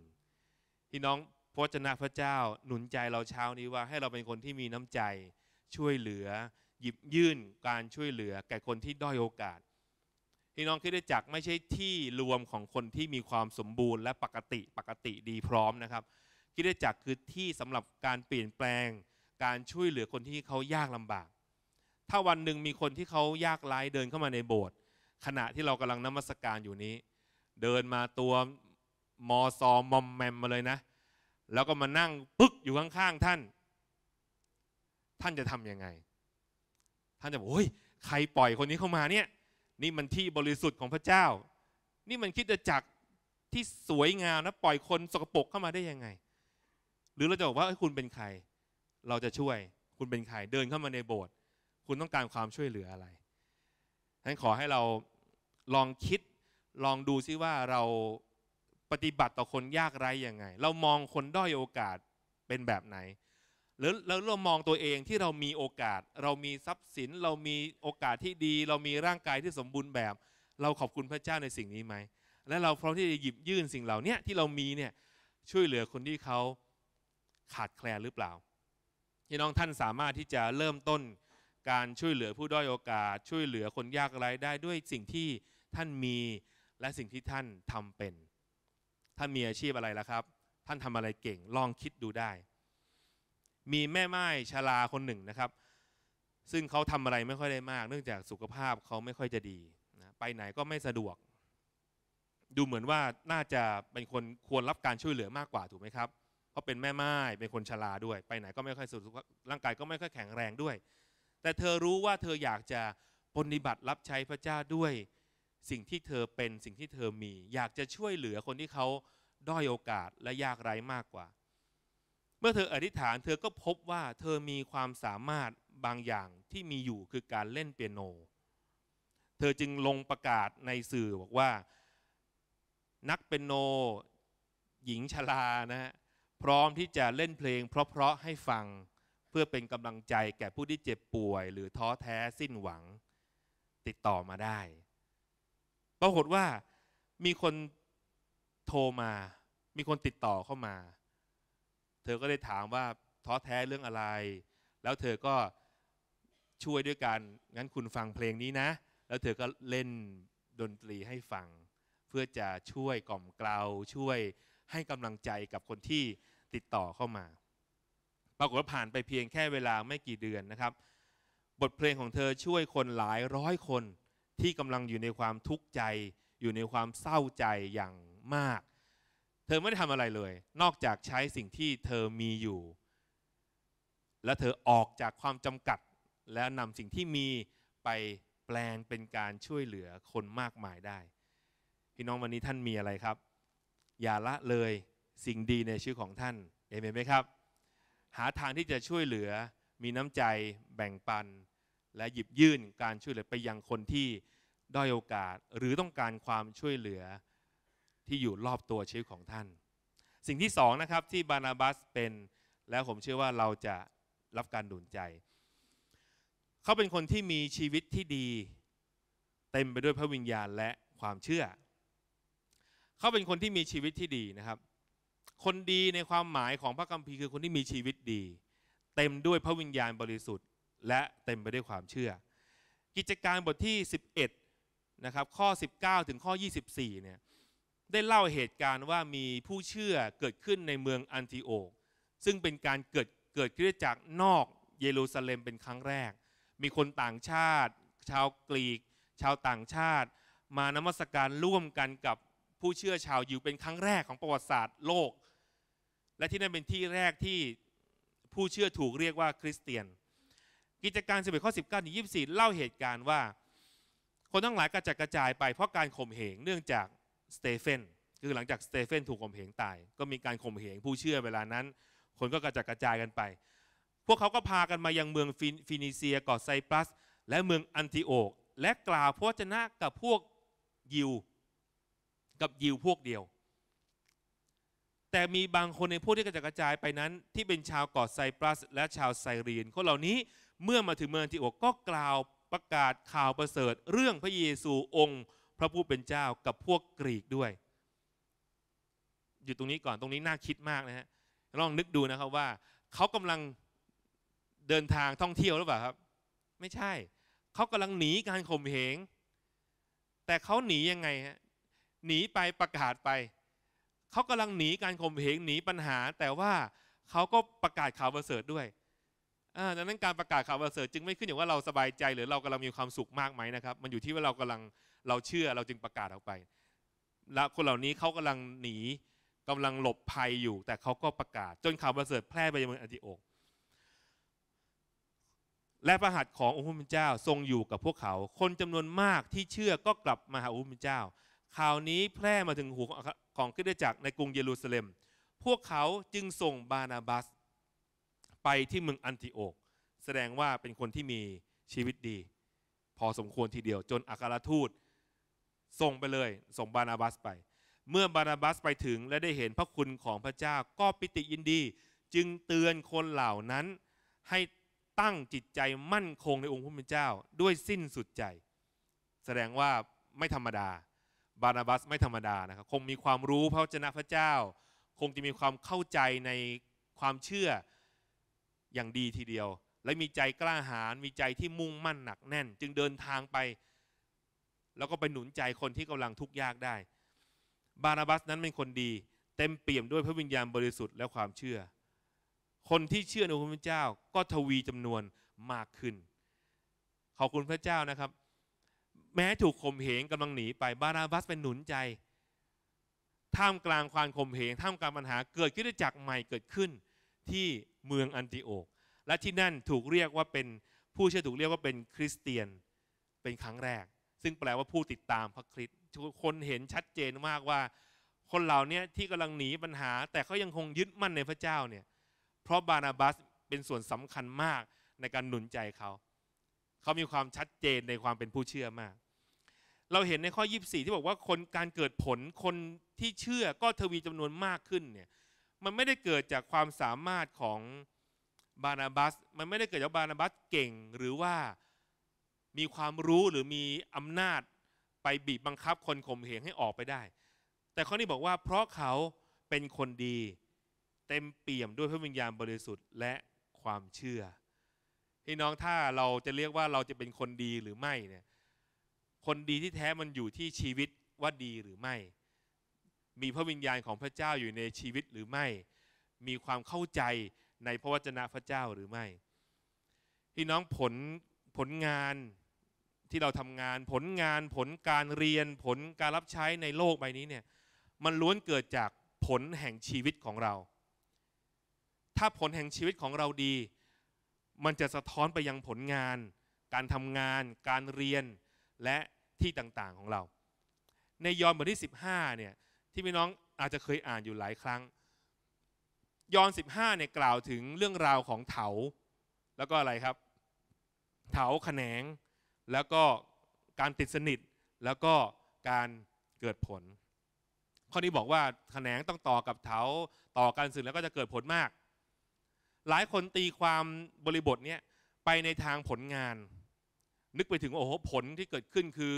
พี่น้องพระเจ้าพระเจ้าหนุนใจเราเช้านี้ว่าให้เราเป็นคนที่มีน้ำใจ ช่วยเหลือ หยิบยื่นการช่วยเหลือแก่คนที่ด้อยโอกาสพี่น้องคิดได้จักไม่ใช่ที่รวมของคนที่มีความสมบูรณ์ และปกติปกติดีพร้อมนะครับคิดได้จักคือที่สำหรับการเปลี่ยนแปลง การช่วยเหลือคนที่เขายากลำบาก ถ้าวันหนึ่งมีคนที่เขายากไร้เดินเข้ามาในโบสถ์ขณะที่เรากำลังนมัสการอยู่นี้ เดินมาตัวมอซอมอมแมมมาเลยนะ แล้วก็มานั่งปึ๊กอยู่ข้างๆท่าน ท่านจะทํำยังไง ท่านจะบอกโอ้ยใครปล่อยคนนี้เข้ามาเนี่ยนี่มันที่บริสุทธิ์ของพระเจ้า นี่มันคิดจักรที่สวยงามนะปล่อยคนสกปรกเข้ามาได้ยังไง หรือเราจะบอกว่าคุณเป็นใคร เราจะช่วยคุณเป็นใคร เดินเข้ามาในโบสถ์ คุณต้องการความช่วยเหลืออะไรฉะนั้นขอให้เราลองคิด ลองดูซิว่าเราปฏิบัติต่อคนยากไร้ยังไง เรามองคนด้อยโอกาสเป็นแบบไหนแล้วเราเรามองตัวเองที่เรามีโอกาสเรามีทรัพย์สิน เรามีโอกาสที่ดี เรามีร่างกายที่สมบูรณ์แบบเราขอบคุณพระเจ้าในสิ่งนี้ไหม และเราพร้อมที่จะหยิบยื่นสิ่งเหล่านี้ที่เรามีเนี่ยช่วยเหลือคนที่เขาขาดแคลนหรือเปล่าพี่น้องท่านสามารถที่จะเริ่มต้นการช่วยเหลือผู้ด้อยโอกาสช่วยเหลือคนยากไร้ได้ด้วยสิ่งที่ท่านมีและสิ่งที่ท่านทำเป็นท่านมีอาชีพอะไรล่ะครับ ท่านทำอะไรเก่งลองคิดดูได้มีแม่ไม้ชาลาคนหนึ่งนะครับ ซึ่งเขาทำอะไรไม่ค่อยได้มาก เนื่องจากสุขภาพเขาไม่ค่อยจะดีนะไปไหนก็ไม่สะดวก ดูเหมือนว่าน่าจะเป็นคนควรรับการช่วยเหลือมากกว่าถูกไหมครับเพราะเป็นแม่ไม้เป็นคนชลาด้วย ไปไหนก็ไม่ค่อยสุกร่างกายก็ไม่ค่อยแข็งแรงด้วย แต่เธอรู้ว่าเธออยากจะ ปฏิบัติรับใช้พระเจ้าด้วย สิ่งที่เธอเป็นสิ่งที่เธอมีอยากจะช่วยเหลือคนที่เขาด้อยโอกาสและยากไร้มากกว่าเมื่อเธออธิษฐานเธอก็พบว่าเธอมีความสามารถบางอย่างที่มีอยู่คือการเล่นเปียโน เธอจึงลงประกาศในสื่อบอกว่า นักเปียโน หญิงชลานะฮะพร้อมที่จะเล่นเพลงเพราะๆให้ฟังเพื่อเป็นกำลังใจแก่ผู้ที่เจ็บป่วย หรือท้อแท้สิ้นหวังติดต่อมาได้ปรากฏว่ามีคนโทรมา มีคนติดต่อเข้ามาเธอก็ได้ถามว่าท้อแท้เรื่องอะไร แล้วเธอก็ช่วยด้วยการ งั้นคุณฟังเพลงนี้นะ แล้วเธอก็เล่นดนตรีให้ฟัง เพื่อจะช่วยกล่อมเกลา ช่วยให้กำลังใจกับคนที่ติดต่อเข้ามา ปรากฏว่าผ่านไปเพียงแค่เวลาไม่กี่เดือนนะครับ บทเพลงของเธอช่วยคนหลายร้อยคนที่กำลังอยู่ในความทุกข์ใจ อยู่ในความเศร้าใจอย่างมากธอไม่ได้ทำอะไรเลย นอกจากใช้สิ่งที่เธอมีอยู่ และเธอออกจากความจำกัดแล้วนำสิ่งที่มีไปแปลงเป็นการช่วยเหลือคนมากมายได้ พี่น้องวันนี้ท่านมีอะไรครับ อย่าละเลยสิ่งดีในชื่อของท่านเอเมนไหมครับ หาทางที่จะช่วยเหลือมีน้ำใจแบ่งปัน และหยิบยื่นการช่วยเหลือไปยังคนที่ด้อยโอกาสหรือต้องการความช่วยเหลือที่อยู่รอบตัวชีวิตของท่าน สิ่งที่สองนะครับที่บานาบัสเป็นแล้วผมเชื่อว่าเราจะรับการดุลใจ เขาเป็นคนที่มีชีวิตที่ดี เต็มไปด้วยพระวิญญาณและความเชื่อ เขาเป็นคนที่มีชีวิตที่ดีนะครับ คนดีในความหมายของพระคัมภีร์คือคนที่มีชีวิตดี เต็มด้วยพระวิญญาณบริสุทธิ์ และเต็มไปด้วยความเชื่อ กิจการบทที่ 11นะครับข้อ 19ถึงข้อ24เนี่ยได้เล่าเหตุการณ์ว่ามีผู้เชื่อเกิดขึ้นในเมืองอันติโอซึ่งเป็นการเกิดเกิดขึ้นจากนอกเยรูซาเล็มเป็นครั้งแรก มีคนต่างชาติชาวกรีก ชาวต่างชาติ มานมัสการร่วมกันกับผู้เชื่อชาวยิวเป็นครั้งแรกของประวัติศาสตร์โลก และที่นั่นเป็นที่แรกที่ผู้เชื่อถูกเรียกว่าคริสเตียน กิจการ 11ข้อ19ถึง24เล่าเหตุการณ์ว่า คนทั้งหลายกระจัดกระจายไป เพราะการข่มเหงเนื่องจากสเตเฟน คือหลังจากสเตเฟนถูกข่มเหงตาย ก็มีการข่มเหงผู้เชื่อเวลานั้น คนก็กระจัดกระจายกันไป พวกเขาก็พากันมายังเมืองฟินิเซียเกาะไซปรัส และเมืองอันติโอกและกล่าวพระจนะกับพวกยิว กับยิวพวกเดียว แต่มีบางคนในพวกที่กระจัดกระจายไปนั้นที่เป็นชาวเกาะไซปรัสและชาวไซเรีนคนเหล่านี้เมื่อมาถึงเมืองอันติโอกก็กล่าวประกาศข่าวประเสริฐ เรื่องพระเยซูองค์พระผู้เป็นเจ้ากับพวกกรีกด้วย อยู่ตรงนี้ก่อนตรงนี้น่าคิดมากนะฮะ ลองนึกดูนะครับว่า เขากำลังเดินทางท่องเที่ยวหรือเปล่าครับ ไม่ใช่ เขากำลังหนีการข่มเหง แต่เขาหนียังไงฮะ หนีไปประกาศไป เขากำลังหนีการข่มเหงหนีปัญหา แต่ว่าเขาก็ประกาศข่าวประเสริฐด้วย ดังนั้นการประกาศข่าวประเสริฐจึงไม่ขึ้นอยู่ว่าเราสบายใจ หรือเรากำลังมีความสุขมากไหมนะครับ มันอยู่ที่ว่าเรากำลังเราเชื่อเราจึงประกาศออกไป แล้วคนเหล่านี้เขากำลังหนีกำลังหลบภัยอยู่ แต่เขาก็ประกาศจนข่าวประเสริฐแพร่ไปยังเมืองอันติโอกและประหัตขององค์พระเจ้าทรงอยู่กับพวกเขา คนจำนวนมากที่เชื่อก็กลับมาหาองค์พระเจ้าข่าวนี้แพร่มาถึงหูของ้นิด้จักรในกรุงเยรูซาเล็ม พวกเขาจึงส่งบานาบัส ไปที่เมืองอันติโอกแสดงว่าเป็นคนที่มีชีวิตดี พอสมควรทีเดียว จนอัครทูตส่งไปเลยส่งบานาบัสไป เมื่อบานาบัสไปถึง และได้เห็นพระคุณของพระเจ้าก็ปิติยินดีจึงเตือนคนเหล่านั้น ให้ตั้งจิตใจมั่นคงในองค์พระผู้เป็นเจ้าด้วยสิ้นสุดใจ แสดงว่าไม่ธรรมดา บานาบัสไม่ธรรมดานะครับคงมีความรู้พระเจนะพระเจ้า คงจะมีความเข้าใจในความเชื่ออย่างดีทีเดียว และมีใจกล้าหาญมีใจที่มุ่งมั่นหนักแน่น จึงเดินทางไปแล้วก็ไปหนุนใจคนที่กำลังทุกข์ยากได้ บานาบัสนั้นเป็นคนดี เต็มเปี่ยมด้วยพระวิญญาณบริสุทธิ์และความเชื่อ คนที่เชื่อในพระเจ้าก็ทวีจำนวนมากขึ้น ขอบคุณพระเจ้านะครับ แม้ถูกข่มเหงกำลังหนีไปบานาบัสเป็นหนุนใจ ท่ามกลางความข่มเหงท่ามกลางปัญหาเกิดขึ้นจากใหม่เกิดขึ้นที่เมืองอันติโอกและที่นั่นถูกเรียกว่าเป็นผู้เชื่อถูกเรียกว่าเป็นคริสเตียนเป็นครั้งแรกซึ่งแปลว่าผู้ติดตามพระคริสต์คนเห็นชัดเจนมากว่า คนเหล่านี้ที่กำลังหนีปัญหา แต่เขายังคงยึดมั่นในพระเจ้าเนี่ยเพราะบานาบัสเป็นส่วนสำคัญมากในการหนุนใจเขา เขามีความชัดเจนในความเป็นผู้เชื่อมาก เราเห็นในข้อ 24 ที่บอกว่าคนการเกิดผลคนที่เชื่อก็ทวีจำนวนมากขึ้นเนี่ยมันไม่ได้เกิดจากความสามารถของบานาบัสมันไม่ได้เกิดจากบานาบัสเก่งหรือว่ามีความรู้หรือมีอำนาจไปบีบบังคับคนข่มเหงให้ออกไปได้ แต่ข้อนี้บอกว่า เพราะเขาเป็นคนดี เต็มเปี่ยมด้วยพระวิญญาณบริสุทธิ์และความเชื่อพี่น้องถ้าเราจะเรียกว่าเราจะเป็นคนดีหรือไม่เนี่ย คนดีที่แท้มันอยู่ที่ชีวิตว่าดีหรือไม่ มีพระวิญญาณของพระเจ้าอยู่ในชีวิตหรือไม่ มีความเข้าใจในพระวจนะพระเจ้าหรือไม่พี่น้องผลผลงานที่เราทำงานผลงานผลการเรียน ผลการรับใช้ในโลกใบนี้เนี่ย มันล้วนเกิดจากผลแห่งชีวิตของเรา ถ้าผลแห่งชีวิตของเราดี มันจะสะท้อนไปยังผลงาน การทำงาน การเรียนและที่ต่างๆของเรา ในยอห์นบทที่ 15 เนี่ย ที่พี่น้องอาจจะเคยอ่านอยู่หลายครั้ง ยอห์น15เนี่ยกล่าวถึงเรื่องราวของเถาแล้วก็อะไรครับเถาแขนงแล้วก็การติดสนิทแล้วก็การเกิดผล ข้อนี้บอกว่าแขนงต้องต่อกับเถาต่อกันส่อแล้วก็จะเกิดผลมาก หลายคนตีความบริบทเนี้ยไปในทางผลงาน นึกไปถึงโอ้โหผลที่เกิดขึ้นคือ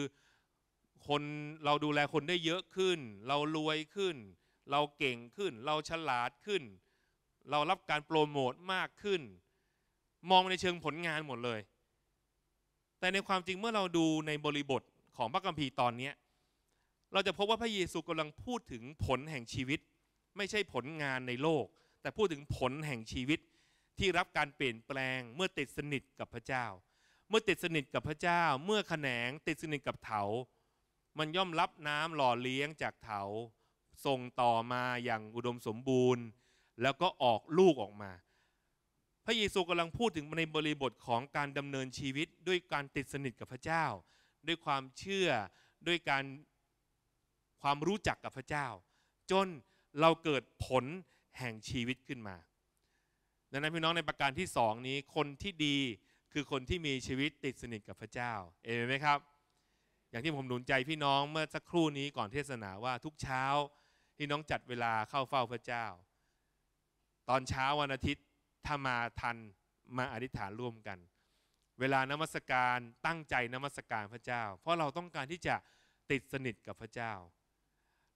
คนเราดูแลคนได้เยอะขึ้น เรารวยขึ้น เราเก่งขึ้น เราฉลาดขึ้น เรารับการโปรโมทมากขึ้น มองในเชิงผลงานหมดเลยแต่ในความจริงเมื่อเราดูในบริบทของพระคัมภีร์ตอนนี้เราจะพบว่าพระเยซูกำลังพูดถึงผลแห่งชีวิต ไม่ใช่ผลงานในโลก แต่พูดถึงผลแห่งชีวิต ที่รับการเปลี่ยนแปลงเมื่อติดสนิทกับพระเจ้า เมื่อติดสนิทกับพระเจ้าเมื่อแขนงติดสนิทกับเถา มันย่อมรับน้ำหล่อเลี้ยงจากเถาส่งต่อมาอย่างอุดมสมบูรณ์ แล้วก็ออกลูกออกมาพระเยซูกำลังพูดถึงใน บริบทของการดำเนินชีวิตด้วยการติดสนิทกับพระเจ้า ด้วยความเชื่อด้วยการความรู้จักกับพระเจ้า จนเราเกิดผลแห่งชีวิตขึ้นมา ดังนั้นพี่น้องในประการที่สองนี้คนที่ดีคือคนที่มีชีวิตติดสนิทกับพระเจ้าเอเมนไหมครับอย่างที่ผมหนุนใจพี่น้องเมื่อสักครู่นี้ก่อนเทศนาว่าทุกเช้าพี่น้องจัดเวลาเข้าเฝ้าพระเจ้า ตอนเช้าวันอาทิตย์ถ้ามาทันมาอธิษฐานร่วมกัน เวลานมัสการตั้งใจนมัสการพระเจ้า เพราะเราต้องการที่จะติดสนิทกับพระเจ้า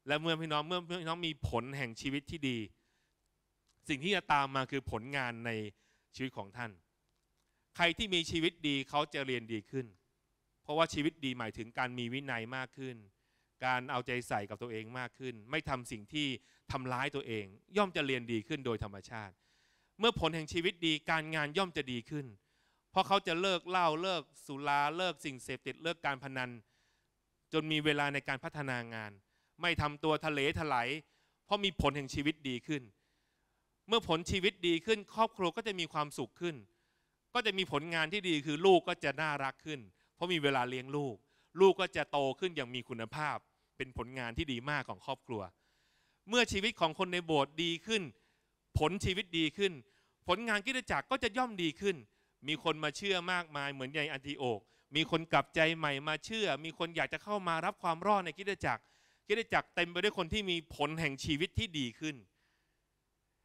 และเมื่อพี่น้องเมื่อพี่น้องมีผลแห่งชีวิตที่ดี สิ่งที่จะตามมาคือผลงานในชีวิตของท่าน ใครที่มีชีวิตดีเขาจะเรียนดีขึ้น เพราะว่าชีวิตดีหมายถึงการมีวินัยมากขึ้น การเอาใจใส่กับตัวเองมากขึ้น ไม่ทำสิ่งที่ทำร้ายตัวเอง ย่อมจะเรียนดีขึ้นโดยธรรมชาติเมื่อผลแห่งชีวิตดีการงานย่อมจะดีขึ้น เพราะเขาจะเลิกเหล้าเลิกสุรา เลิกสิ่งเสพติดเลิกการพนัน จนมีเวลาในการพัฒนางาน ไม่ทำตัวทะเลถลายเพราะมีผลแห่งชีวิตดีขึ้น เมื่อผลชีวิตดีขึ้นครอบครัวก็จะมีความสุขขึ้น ก็จะมีผลงานที่ดีคือลูกก็จะน่ารักขึ้น เพราะมีเวลาเลี้ยงลูก ลูกก็จะโตขึ้นอย่างมีคุณภาพ เป็นผลงานที่ดีมากของครอบครัว เมื่อชีวิตของคนในโบสถ์ดีขึ้นผลชีวิตดีขึ้น ผลงานกิจจักรก็จะย่อมดีขึ้น มีคนมาเชื่อมากมายเหมือนใ่อันติโอกมีคนกลับใจใหม่มาเชื่อ มีคนอยากจะเข้ามารับความรอดในกิจจักรกิจจักรเต็มไปด้วยคนที่มีผลแห่งชีวิตที่ดีขึ้น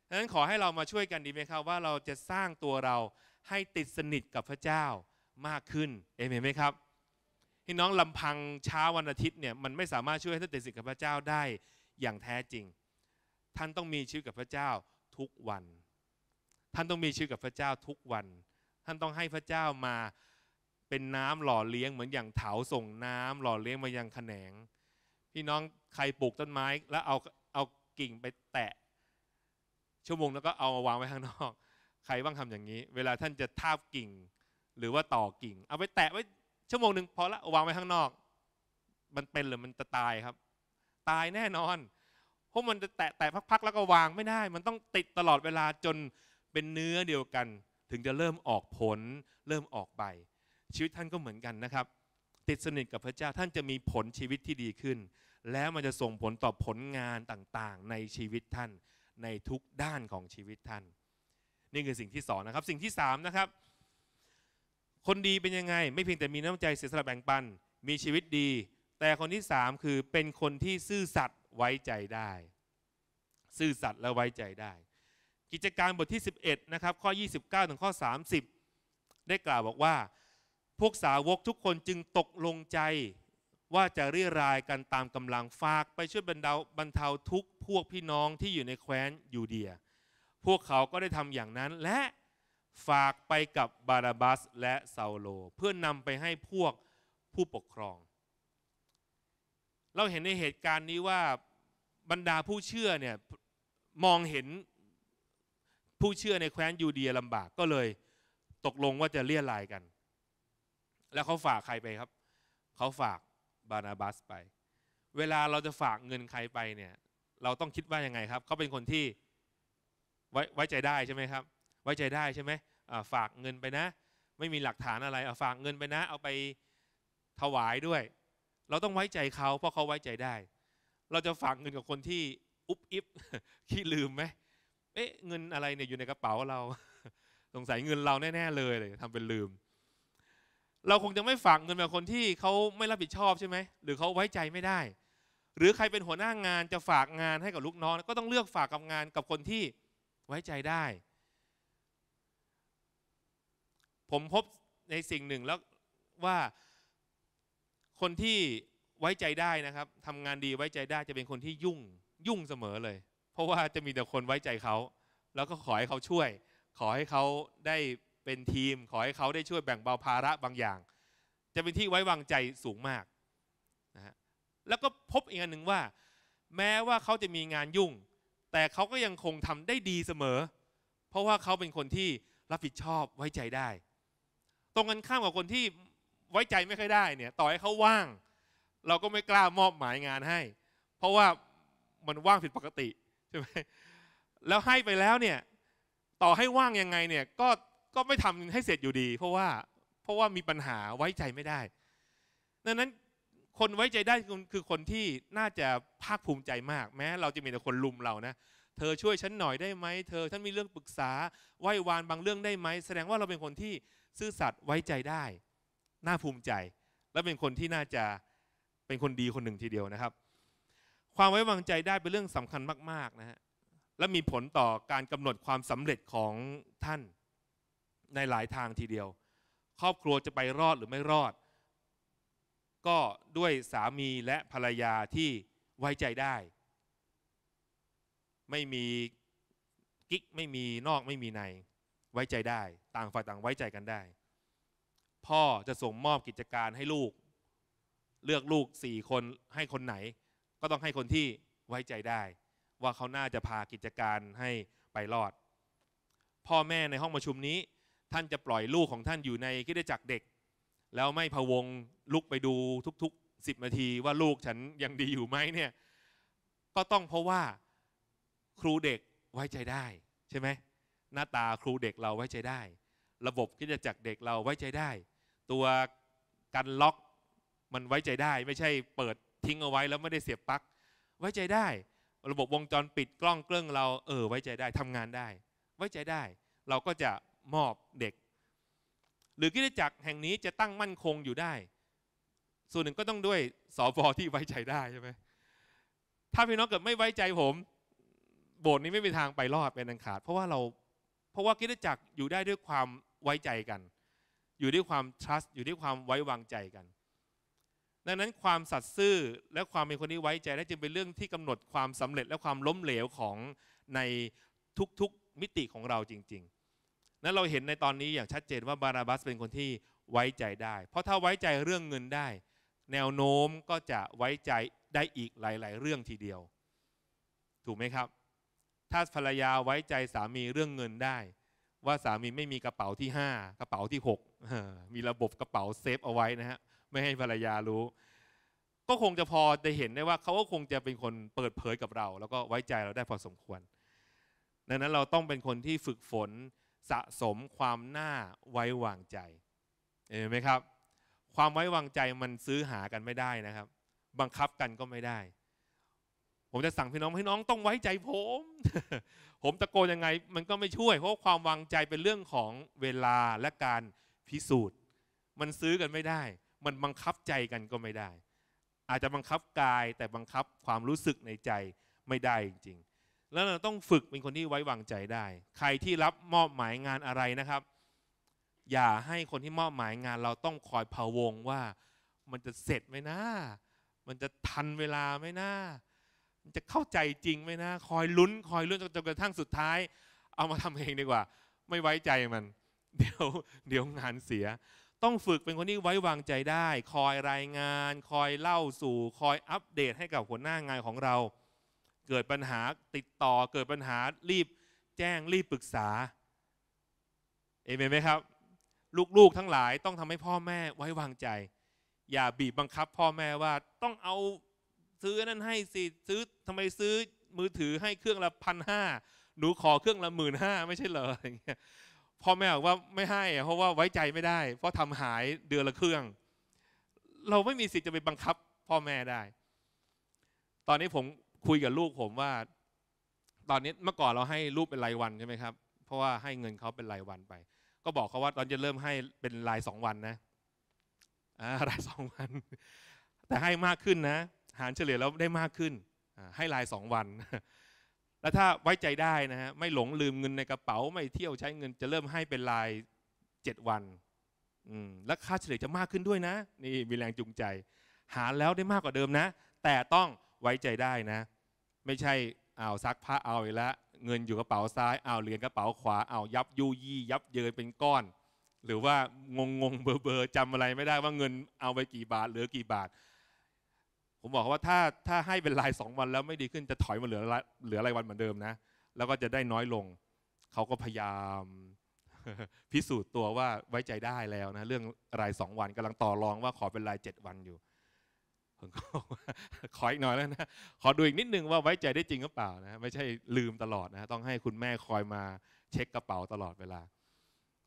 ดังนั้นขอให้เรามาช่วยกันดีไหมครับว่าเราจะสร้างตัวเราให้ติดสนิทกับพระเจ้ามากขึ้นเอเมนไหมครับพี่น้องลำพังเช้าวันอาทิตย์เนี่ยมันไม่สามารถช่วยให้ท่านติดสนิทกับพระเจ้าได้อย่างแท้จริง ท่านต้องมีชีวิตกับพระเจ้าทุกวัน ท่านต้องมีชีวิตกับพระเจ้าทุกวัน ท่านต้องให้พระเจ้ามาเป็นน้ำหล่อเลี้ยงเหมือนอย่างเถาส่งน้ำหล่อเลี้ยงมายังแขนง พี่น้องใครปลูกต้นไม้แล้วเอาเอากิ่งไปแตะ ชั่วโมงแล้วก็เอามาวางไว้ข้างนอก ใครบ้างทำอย่างนี้ เวลาท่านจะทาบกิ่ง หรือว่าต่อกิ่ง เอาไปแตะไว้ ชั่วโมงหนึ่งพอละวางไว้ข้างนอก มันเป็นหรือมันจะตายครับ ตายแน่นอนเพราะมันจะแตะแตะพักๆแล้วก็วางไม่ได้ มันต้องติดตลอดเวลาจนเป็นเนื้อเดียวกัน ถึงจะเริ่มออกผลเริ่มออกใบชีวิตท่านก็เหมือนกันนะครับ ติดสนิทกับพระเจ้าท่านจะมีผลชีวิตที่ดีขึ้น แล้วมันจะส่งผลต่อผลงานต่างๆ ในชีวิตท่านในทุกด้านของชีวิตท่าน นี่คือสิ่งที่สองนะครับ สิ่งที่สามนะครับคนดีเป็นยังไงไม่เพียงแต่มีน้ำใจเสียสละแบ่งปันมีชีวิตดี แต่คนที่สามคือเป็นคนที่ซื่อสัตยไว้ใจได้ซื่อสัตย์และไว้ใจได้ กิจการบทที่ 11นะครับข้อ 29ถึงข้อ 30 ได้กล่าวบอกว่า พวกสาวกทุกคนจึงตกลงใจ ว่าจะเรียรายกันตามกำลังฝากไปช่วยบรรเทาบรรเทาทุกพวกพี่น้องที่อยู่ในแคว้นยูเดีย พวกเขาก็ได้ทำอย่างนั้นและฝากไปกับบาราบัสและเซาโล เพื่อนนำไปให้พวกผู้ปกครองเราเห็นในเหตุการณ์นี้ว่าบรรดาผู้เชื่อเนี่ยมองเห็นผู้เชื่อในแคว้นยูเดียลำบากก็เลยตกลงว่าจะเลี่ยลาย กัน แล้วเขาฝากใครไปครับเขาฝากบานาบัสไป เวลาเราจะฝากเงินใครไปเนี่ย เราต้องคิดว่ายังไงครับเขาเป็นคนที่ไว้ไว้ใจได้ใช่ไหมครับ ไว้ใจได้ใช่ไหมฝากเงินไปนะ ไม่มีหลักฐานอะไรเอาฝากเงินไปนะ เอาไปถวายด้วยเราต้องไว้ใจเขาเพราะเขาไว้ใจได้ เราจะฝากเงินกับคนที่ อุบอิบขี้ลืมไหม เอ๊ะเงินอะไรเนี่ยอยู่ในกระเป๋าเราสงสัยเงินเราแน่ๆเลยเลยทำเป็นลืม เราคงจะไม่ฝากเงินกับคนที่เขาไม่รับผิดชอบใช่ไหม หรือเขาไว้ใจไม่ได้ หรือใครเป็นหัวหน้างานจะฝากงานให้กับลูกน้องก็ต้องเลือกฝากกับงานกับคนที่ไว้ใจได้ ผมพบในสิ่งหนึ่งแล้วว่าคนที่ไว้ใจได้นะครับทำงานดีไว้ใจได้จะเป็นคนที่ยุ่งยุ่งเสมอเลย เพราะว่าจะมีแต่คนไว้ใจเขาแล้วก็ขอให้เขาช่วย ขอให้เขาได้เป็นทีม ขอให้เขาได้ช่วยแบ่งเบาภาระบางอย่าง จะเป็นที่ไว้วางใจสูงมากนะฮะแล้วก็พบอีกอันหนึ่งว่า แม้ว่าเขาจะมีงานยุ่ง แต่เขาก็ยังคงทำได้ดีเสมอ เพราะว่าเขาเป็นคนที่รับผิดชอบไว้ใจได้ ตรงกันข้ามกับคนที่ไว้ใจไม่ค่อยได้เนี่ยต่อให้เขาว่าง เราก็ไม่กล้ามอบหมายงานให้ เพราะว่ามันว่างผิดปกติใช่ไหมแล้วให้ไปแล้วเนี่ย ต่อให้ว่างยังไงเนี่ยก็ก็ไม่ทำให้เสร็จอยู่ดี เพราะว่าเพราะว่ามีปัญหาไว้ใจไม่ได้ดังนั้นคนไว้ใจได้คือคนที่น่าจะภาคภูมิใจมากแม้เราจะมีแต่คนลุมเรานะ เธอช่วยฉันหน่อยได้ไหม เธอฉันมีเรื่องปรึกษาไหว้วานบางเรื่องได้ไหมแสดงว่าเราเป็นคนที่ซื่อสัตย์ไว้ใจได้น่าภูมิใจและเป็นคนที่น่าจะเป็นคนดีคนหนึ่งทีเดียวนะครับ ความไว้วางใจได้เป็นเรื่องสำคัญมากๆนะฮะและมีผลต่อการกำหนดความสำเร็จของท่านในหลายทางทีเดียว ครอบครัวจะไปรอดหรือไม่รอด ก็ด้วยสามีและภรรยาที่ไว้ใจได้ ไม่มีกิ๊กไม่มีนอกไม่มีในไว้ใจได้ต่างฝ่ายต่างไว้ใจกันได้พ่อจะส่งมอบกิจการให้ลูก เลือกลูกสี่คนให้คนไหน ก็ต้องให้คนที่ไว้ใจได้ ว่าเขาน่าจะพากิจการให้ไปรอด พ่อแม่ในห้องประชุมนี้ท่านจะปล่อยลูกของท่านอยู่ในกิจจักรเด็ก แล้วไม่พะวงลุกไปดูทุก ๆ10นาทีว่าลูกฉันยังดีอยู่ไหมเนี่ยก็ต้องเพราะว่าครูเด็กไว้ใจได้ ใช่ไหมหน้าตาครูเด็กเราไว้ใจได้ ระบบกิจจักรเด็กเราไว้ใจได้ตัวกันล็อกมันไว้ใจได้ไม่ใช่เปิดทิ้งเอาไว้ แล้วไม่ได้เสียบปลั๊กไว้ใจได้ ระบบวงจรปิดกล้องเครื่อง เราเออไว้ใจได้ทำงานได้ ไว้ใจได้ เราก็จะมอบเด็ก หรือกิจจักรแห่งนี้จะตั้งมั่นคงอยู่ได้ ส่วนหนึ่งก็ต้องด้วยสอบอที่ไว้ใจได้ใช่ไหมถ้าพี่น้องเกิดไม่ไว้ใจผมโบสถ์นี้ไม่มีทางไปรอดเป็นอันขาดเพราะว่าเราเพราะว่ากิจจักรอยู่ได้ด้วยความไว้ใจกันอยู่ด้วยความ trust อยู่ด้วยความไว้วางใจกัน ดังนั้นความสัตย์ซื่อ และความเป็นคนที่ไว้ใจได้จึงเป็นเรื่องที่กำหนดความสำเร็จ และความล้มเหลวของในทุกๆมิติของเราจริงๆ นั้นเราเห็นในตอนนี้อย่างชัดเจนว่าบาราบัสเป็นคนที่ไว้ใจได้ เพราะถ้าไว้ใจเรื่องเงินได้ แนวโน้มก็จะไว้ใจได้อีกหลาย ๆ เรื่องทีเดียว ถูกไหมครับ ถ้าภรรยาไว้ใจสามีเรื่องเงินได้ว่าสามีไม่มีกระเป๋าที่ 5 กระเป๋าที่ 6 มีระบบกระเป๋าเซฟเอาไว้นะฮะไม่ให้ภรรยารู้ ก็คงจะพอได้เห็นได้ว่าเขาก็คงจะเป็นคนเปิดเผยกับเราแล้วก็ไว้ใจเราได้พอสมควร ดังนั้นเราต้องเป็นคนที่ฝึกฝน สะสมความน่าไว้วางใจเห็นไหมครับความไว้วางใจมันซื้อหากันไม่ได้นะครับบังคับกันก็ไม่ได้ผมจะสั่งพี่น้องพี่น้องต้องไว้ใจผม ผมตะโกนยังไง มันก็ไม่ช่วย เพราะความวางใจเป็นเรื่องของเวลาและการพิสูจน์ มันซื้อกันไม่ได้ มันบังคับใจกันก็ไม่ได้ อาจจะบังคับกายแต่บังคับความรู้สึกในใจไม่ได้จริง ๆ แล้วเราต้องฝึกเป็นคนที่ไว้วางใจได้ ใครที่รับมอบหมายงานอะไรนะครับ อย่าให้คนที่มอบหมายงานเราต้องคอยพะวงว่า มันจะเสร็จไหมนะมันจะทันเวลาไหมนะาจะเข้าใจจริงไหมนะ คอยลุ้นคอยลุ้นจนกระทั่งสุดท้าย เอามาทำเองดีกว่า ไม่ไว้ใจมัน เดี๋ยวเดี๋ยวงานเสีย ต้องฝึกเป็นคนที่ไว้วางใจได้ คอยรายงาน คอยเล่าสู่คอยอัปเดตให้กับหัวหน้างานของเรา เกิดปัญหาติดต่อเกิดปัญหารีบแจ้งรีบปรึกษาเอเมนไหมครับ ลูกๆทั้งหลายต้องทำให้พ่อแม่ไว้วางใจ อย่าบีบบังคับพ่อแม่ว่าต้องเอาซื้อนั่นให้สิซื้อทำไมซื้อมือถือให้เครื่องละพันห้าหนูขอเครื่องละหมื่นห้าไม่ใช่เหรออย่างเงี้ยพ่อแม่บอกว่าไม่ให้เพราะว่าไว้ใจไม่ได้ เพราะทำหายเดือนละเครื่อง เราไม่มีสิทธิ์ จะไปบังคับพ่อแม่ได้ ตอนนี้ผมคุยกับลูกผมว่า ตอนนี้เมื่อก่อนเราให้ลูกเป็นรายวันใช่ไหมครับ เพราะว่าให้เงินเขาเป็นรายวันไป ก็บอกเขาว่า ตอนจะเริ่มให้เป็นรายสองวันนะรายสองวัน แต่ให้มากขึ้นนะหารเฉลี่ยแล้วได้มากขึ้นให้รายสองวัน แล้วถ้าไว้ใจได้นะฮะไม่หลงลืมเงินในกระเป๋าไม่เที่ยวใช้เงินจะเริ่มให้เป็นรายเจ็ดวัน และค่าเฉลี่ยจะมากขึ้นด้วยนะ นี่มีแรงจูงใจ หาแล้วได้มากกว่าเดิมนะ แต่ต้องไว้ใจได้นะไม่ใช่เอาซักผ้าเอาอีกแล้วเงินอยู่กระเป๋าซ้ายเอาเหรียญกระเป๋าขวาเอายับ ยูยี่ ยับเยินเป็นก้อน หรือว่างงงเบอร์เบอร์จำอะไรไม่ได้ว่าเงินเอาไปกี่บาทเหลือกี่บาทผมบอกว่าถ้าถ้าให้เป็นรายสองวันแล้วไม่ดีขึ้นจะถอยมาเหลือเหลือรายวันเหมือนเดิมนะแล้วก็จะได้น้อยลงเขาก็พยายามพิสูจน์ตัวว่าไว้ใจได้แล้วนะเรื่องรายสองวันกำลังต่อรองว่าขอเป็นรายเจ็ดวันอยู่ผมก็ขออีกหน่อยแล้วนะขอดูอีกนิดนึงว่าไว้ใจได้จริงหรือเปล่านะไม่ใช่ลืมตลอดนะต้องให้คุณแม่คอยมาเช็คกระเป๋าตลอดเวลา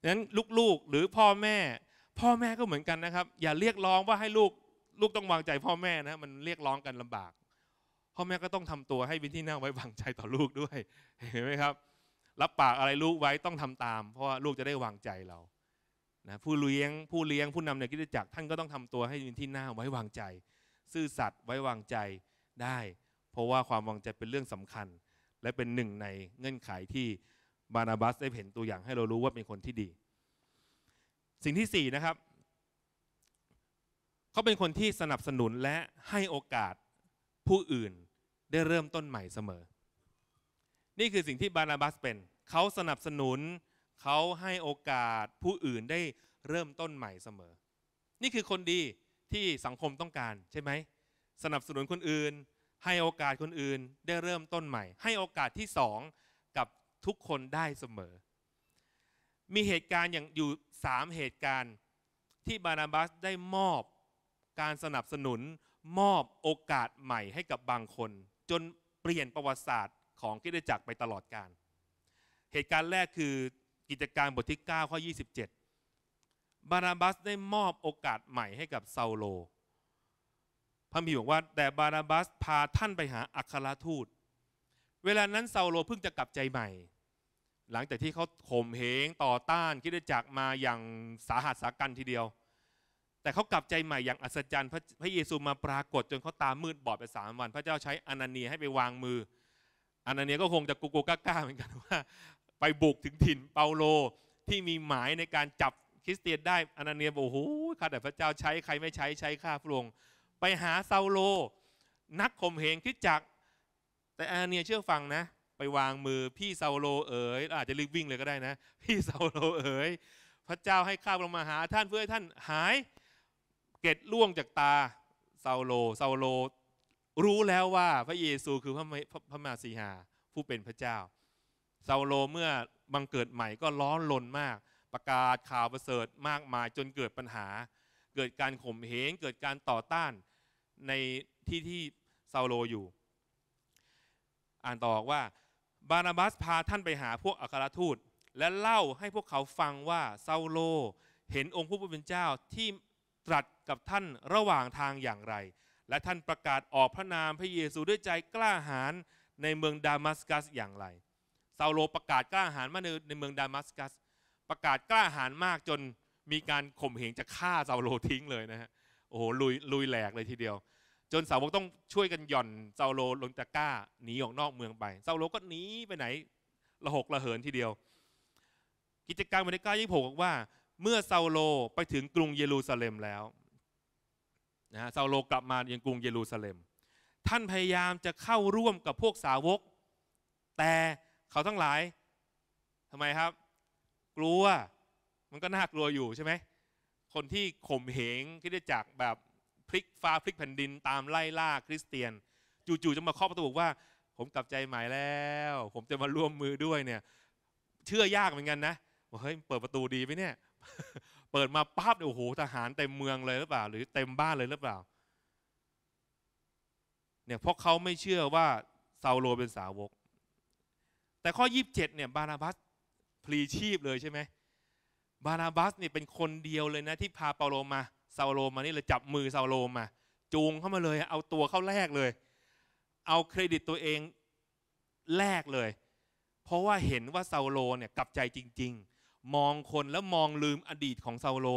ดังนั้นลูกๆหรือพ่อแม่พ่อแม่ก็เหมือนกันนะครับอย่าเรียกร้องว่าให้ลูกลูกต้องวางใจพ่อแม่นะมันเรียกร้องกันลำบากพ่อแม่ก็ต้องทำตัวให้เป็นที่น่าไว้วางใจต่อลูกด้วย เห็นไหมครับ รับปากอะไรลูกไว้ต้องทำตามเพราะว่าลูกจะได้วางใจเรานะผู้เลี้ยง ผู้เลี้ยงผู้นำในกิจจักรท่านก็ต้องทำตัวให้เป็นที่น่าไว้วางใจซื่อสัตย์ไว้วางใจได้ เพราะว่าความวางใจเป็นเรื่องสำคัญ และเป็นหนึ่งในเงื่อนไขที่บานาบัสได้เห็นตัวอย่างให้เรารู้ว่าเป็นคนที่ดี สิ่งที่4นะครับเขาเป็นคนที่สนับสนุนและให้โอกาสผู้อื่นได้เริ่มต้นใหม่เสมอ นี่คือสิ่งที่บานาบัสเป็น เขาสนับสนุน เขาให้โอกาสผู้อื่นได้เริ่มต้นใหม่เสมอ นี่คือคนดีที่สังคมต้องการใช่ไหม สนับสนุนคนอื่น ให้โอกาสคนอื่นได้เริ่มต้นใหม่ ให้โอกาสที่สองกับทุกคนได้เสมอ มีเหตุการณ์อย่างอยู่ 3เหตุการณ์ที่บานาบัสได้มอบการสนับสนุนมอบโอกาสใหม่ให้กับบางคน จนเปลี่ยนประวัติศาสตร์ของกิจจักรไปตลอดกาลเหตุการณ์แรกคือกิจการบทที่9ข้อ27 บานาบัสได้มอบโอกาสใหม่ให้กับเซาโลพระมีบอกว่าแต่บานาบัสพาท่านไปหาอัครทูต เวลานั้นเซาโลเพิ่งจะกลับใจใหม่ หลังจากที่เขาข่มเหงต่อต้านกิจจักรมาอย่างสาหัสสากันทีเดียวแต่เขากลับใจใหม่อย่างอัศจรรย์พระเยซูมาปรากฏจนเขาตามืด บอดไปสามวัน พระเจ้าใช้อนาเนียให้ไปวางมืออานาเนียก็คงจะกูกูก้าก้าเหมือนกันว่าไปบุกถึงถิ่นเปาโลที่มีหมายในการจับคริสเตียนได้อนาเนียบอกโอ้โหข้าแต่พระเจ้าใช้ใครไม่ใช้ใช้ข้าพระองค์ไปหาเซาโลนักข่มเหงคิดจัก แต่อนาเนียเชื่อฟังนะ ไปวางมือพี่เซาโลเอ๋ยอาจจะรีบวิ่งเลยก็ได้นะ พี่เซาโลเอ๋ยพระเจ้าให้ข้าพระองค์มาหาท่านเพื่อให้ท่านหายเกตล่วงจากตาซาโลซาโล รู้แล้วว่าพระเยซูคือพระพระมาสีหาผู้เป็นพระเจ้า ซาโล เมื่อบังเกิดใหม่ก็ร้อนลนมาก ประกาศข่าวประเสริฐมากมายจนเกิดปัญหา เกิดการข่มเหงเกิดการต่อต้านในที่ที่ซาโลอยู่ อ่านต่อว่าบานาบัสพาท่านไปหาพวกอัครทูตและเล่าให้พวกเขาฟังว่า ซาโล เห็นองค์ผู้เป็นเจ้าที่ตรัสกับท่านระหว่างทางอย่างไร และท่านประกาศออกพระนามพระเยซูด้วยใจกล้าหาญในเมืองดามัสกัสอย่างไรซาโลประกาศกล้าหาญมากในเมืองดามัสกัส ประกาศกล้าหาญมากจนมีการข่มเหงจะฆ่าซาโลทิ้งเลยนะฮะ โอ้โหลุยลุยแหลกเลยทีเดียว จนสาวกต้องช่วยกันหย่อนซาโลลงจากก้าหนีออกนอกเมืองไปซาโลก็หนีไปไหนระหกระเหินทีเดียว กิจการบันทากายิ่งผบอกว่าเมื่อเซาโลไปถึงกรุงเยรูซาเล็มแล้วนะฮะเซาโลกลับมายังกรุงเยรูซาเล็ม ท่านพยายามจะเข้าร่วมกับพวกสาวก แต่เขาทั้งหลายทำไมครับ กลัว มันก็น่ากลัวอยู่ใช่ไหม คนที่ข่มเหงที่ได้จากแบบพลิกฟ้าพลิกแผ่นดินตามไล่ล่าคริสเตียน จู่ๆจะมาเคาะประตูบอกว่า ผมกลับใจใหม่แล้ว ผมจะมาร่วมมือด้วยเนี่ยเชื่อยากเหมือนกันนะเฮ้ยเปิดประตูดีไหมเนี่ยเปิดมาปั๊บโอ้โหทหารเต็มเมืองเลยหรือเปล่า หรือเต็มบ้านเลยหรือเปล่าเนี่ยเพราะเขาไม่เชื่อว่าซาโลเป็นสาวก แต่ข้อ 27เนี่ยบานาบัสพลีชีพเลยใช่ไหมบานาบัสเนี่ยเป็นคนเดียวเลยนะที่พาเปาโลมาซาโลมานี่เลยจับมือซาโลมาจูงเข้ามาเลย เอาตัวเข้าแรกเลย เอาเครดิตตัวเองแรกเลย เพราะว่าเห็นว่าซาโลเนี่ยกลับใจจริง ๆมองคนแล้วมองลืมอดีตของซาโล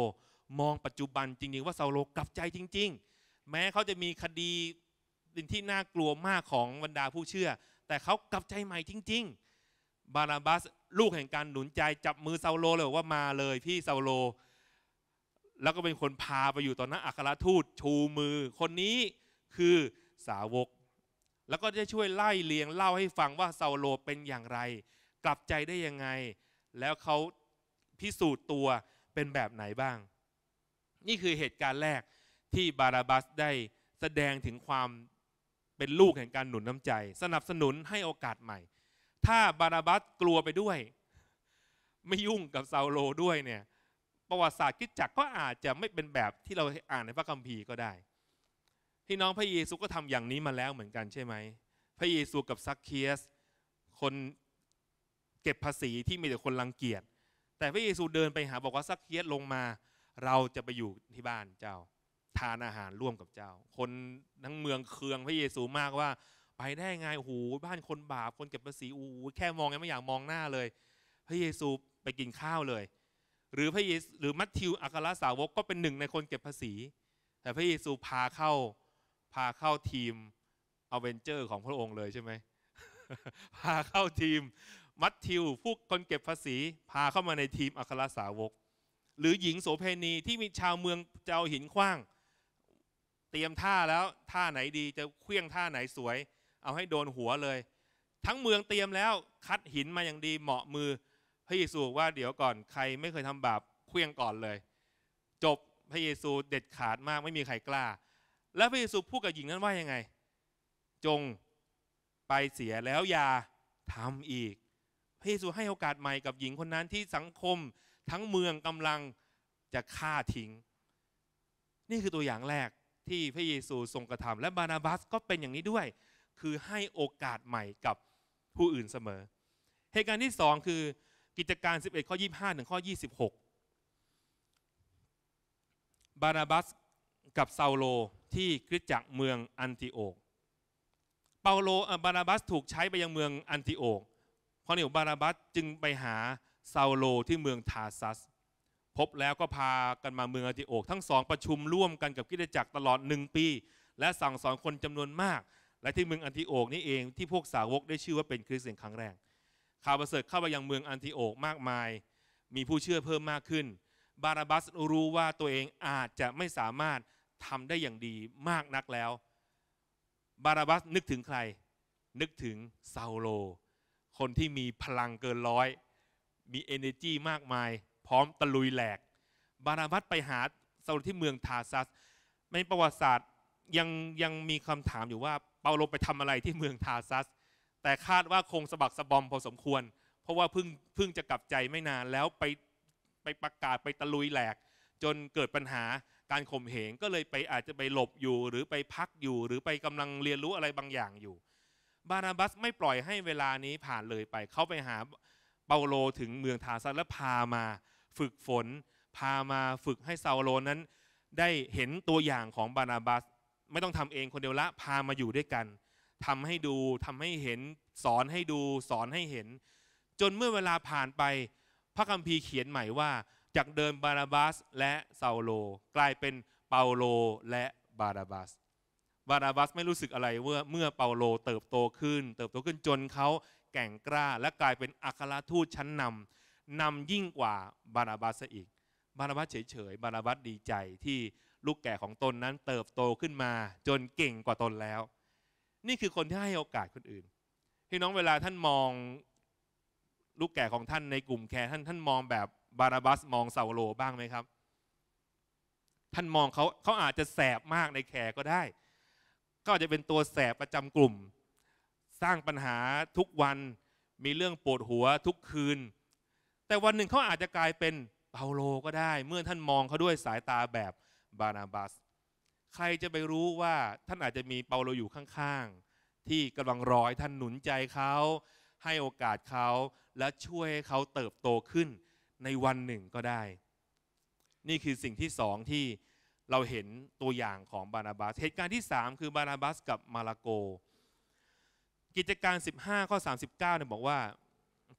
มองปัจจุบันจริงๆว่าซาโลกลับใจจริงๆ แม้เขาจะมีคดีดินที่น่ากลัวมากของบรรดาผู้เชื่อ แต่เขากลับใจใหม่จริงๆ บาราบัสลูกแห่งการหนุนใจจับมือซาโลเลยว่ามาเลยพี่ซาโล แล้วก็เป็นคนพาไปอยู่ตอนนั้นอัครทูตชูมือ คนนี้คือสาวก แล้วก็ได้ช่วยไล่เลียงเล่าให้ฟังว่าซาโลเป็นอย่างไร กลับใจได้ยังไงแล้วเขาพิสูจน์ตัวเป็นแบบไหนบ้าง นี่คือเหตุการณ์แรกที่บาราบัสได้แสดงถึงความเป็นลูก แห่งการหนุนน้ำใจ สนับสนุนให้โอกาสใหม่ ถ้าบาราบัสกลัวไปด้วย ไม่ยุ่งกับซาโลด้วยเนี่ย ประวัติศาสตร์คิดจักก็อาจจะไม่เป็นแบบที่เราอ่านในพระคัมภีร์ก็ได้พี่น้องพระเยซูก็ทำอย่างนี้มาแล้วเหมือนกันใช่ไหม พระเยซูกับซักเคียส คนเก็บภาษีที่มีแต่คนรังเกียจแต่พระเยซูเดินไปหาบอกว่าสักเคียสลงมาเราจะไปอยู่ที่บ้านเจ้าทานอาหารร่วมกับเจ้า คนทั้งเมืองเคืองพระเยซูมากว่า ไปได้ไงโอ้โหบ้านคนบาปคนเก็บภาษีโอ้โหแค่มองยังไม่อยากมองหน้าเลย พระเยซูไปกินข้าวเลย หรือพระเยซูหรือมัทธิวอัครสาวกก็เป็นหนึ่งในคนเก็บภาษี แต่พระเยซูพาเข้าพาเข้าทีม อเวนเจอร์ของพระองค์เลยใช่ไหมพาเข้าทีมมัทธิวผู้คนเก็บภาษี พาเข้ามาในทีมอัครสาวก หรือหญิงโสเพณีที่มีชาวเมืองจะเอาหินคว้าง เตรียมท่าแล้ว ท่าไหนดีจะเคลี่ยงท่าไหนสวย เอาให้โดนหัวเลย ทั้งเมืองเตรียมแล้ว คัดหินมาอย่างดีเหมาะมือ พระเยซูว่าเดี๋ยวก่อนใครไม่เคยทำบาปเคลี่ยงก่อนเลย จบพระเยซูเด็ดขาดมากไม่มีใครกล้า แล้วพระเยซูพูดกับหญิงนั้นว่ายังไง จงไปเสียแล้วอย่าทำอีกพระเยซูให้โอกาสใหม่กับหญิงคนนั้นที่สังคมทั้งเมืองกำลังจะฆ่าทิ้ง นี่คือตัวอย่างแรกที่พระเยซูทรงกระทำและบานาบัสก็เป็นอย่างนี้ด้วย คือให้โอกาสใหม่กับผู้อื่นเสมอ เหตุการณ์ที่สองคือกิจการ 11 ข้อ 25ถึงข้อ26 บานาบัสกับเซาโลที่คริสตจักรเมืองอันติโอกเปาโลบานาบัสถูกใช้ไปยังเมืองอันติโอกพระนิวบาราบัสจึงไปหาซาโลที่เมืองทาซัส พบแล้วก็พากันมาเมืองอติโอกทั้งสองประชุมร่วมกันกับกิจจักรตลอดหนึ่งปี และสั่งสอนคนจำนวนมาก และที่เมืองอันติโอกนี่เองที่พวกสาวกได้ชื่อว่าเป็นคริสเตียนครั้งแรกข่าวประเสริฐเข้าไปยังเมืองอันติโอกมากมาย มีผู้เชื่อเพิ่มมากขึ้น บาราบัสรู้ว่าตัวเองอาจจะไม่สามารถทำได้อย่างดีมากนักแล้ว บาราบัสนึกถึงใคร นึกถึงซาโลคนที่มีพลังเกินร้อย มี energy มากมาย พร้อมตะลุยแหลก บาราบัสไปหาเซาลที่เมืองทาซัสในประวัติศาสตร์ยังยังมีคำถามอยู่ว่า เปาโลไปทำอะไรที่เมืองทาซัส แต่คาดว่าคงสะบักสะบอมพอสมควร เพราะว่าเพิ่งเพิ่งจะกลับใจไม่นาน แล้วไปไปประกาศไปตะลุยแหลก จนเกิดปัญหาการข่มเหง ก็เลยไปอาจจะไปหลบอยู่ หรือไปพักอยู่ หรือไปกำลังเรียนรู้อะไรบางอย่างอยู่บานาบัส ไม่ปล่อยให้เวลานี้ผ่านเลยไป เขาไปหาเปาโลถึงเมืองทาซัสและพามาฝึกฝน พามาฝึกให้เซาโลนั้น ได้เห็นตัวอย่างของบานาบัสไม่ต้องทำเองคนเดียวละ พามาอยู่ด้วยกัน ทำให้ดูทำให้เห็นสอนให้ดูสอนให้เห็น จนเมื่อเวลาผ่านไปพระคัมภีร์เขียนใหม่ว่า จากเดิมบานาบัสและเซาโล กลายเป็นเปาโลและบานาบัสบาราบัสไม่รู้สึกอะไร่เมื่อเปาโลเติบโตขึ้น เติบโตขึ้นจนเขาแก่งกล้าและกลายเป็นอัครทูตชั้นนำ นำยิ่งกว่าบาราบัสอีก บาราบัส เฉยๆบาราบัสดีใจที่ลูกแก่ของตนนั้นเติบโตขึ้นมา จนเก่งกว่าตนแล้ว นี่คือคนที่ให้โอกาสคนอื่นพี่น้องเวลาท่านมองลูกแก่ของท่านในกลุ่มแคร์ท่านท่านมองแบบบาราบัสมองเซาโลบ้างไหมครับ ท่านมองเขาเขาอาจจะแสบมากในแคร์ก็ได้ก็จะเป็นตัวแสบประจำกลุ่ม สร้างปัญหาทุกวันมีเรื่องปวดหัวทุกคืน แต่วันหนึ่งเขาอาจจะกลายเป็นเปาโลก็ได้ เมื่อท่านมองเขาด้วยสายตาแบบบานาบัส ใครจะไปรู้ว่าท่านอาจจะมีเปาโลอยู่ข้างๆที่กำลังรอยท่านหนุนใจเขาให้โอกาสเขาและช่วยให้เขาเติบโตขึ้นในวันหนึ่งก็ได้ นี่คือสิ่งที่สองที่เราเห็นตัวอย่างของบานาบัส เหตุการณ์ที่ 3 คือบานาบัสกับมาลาโก กิจการ 15 ข้อ 39เนี่ยบอกว่า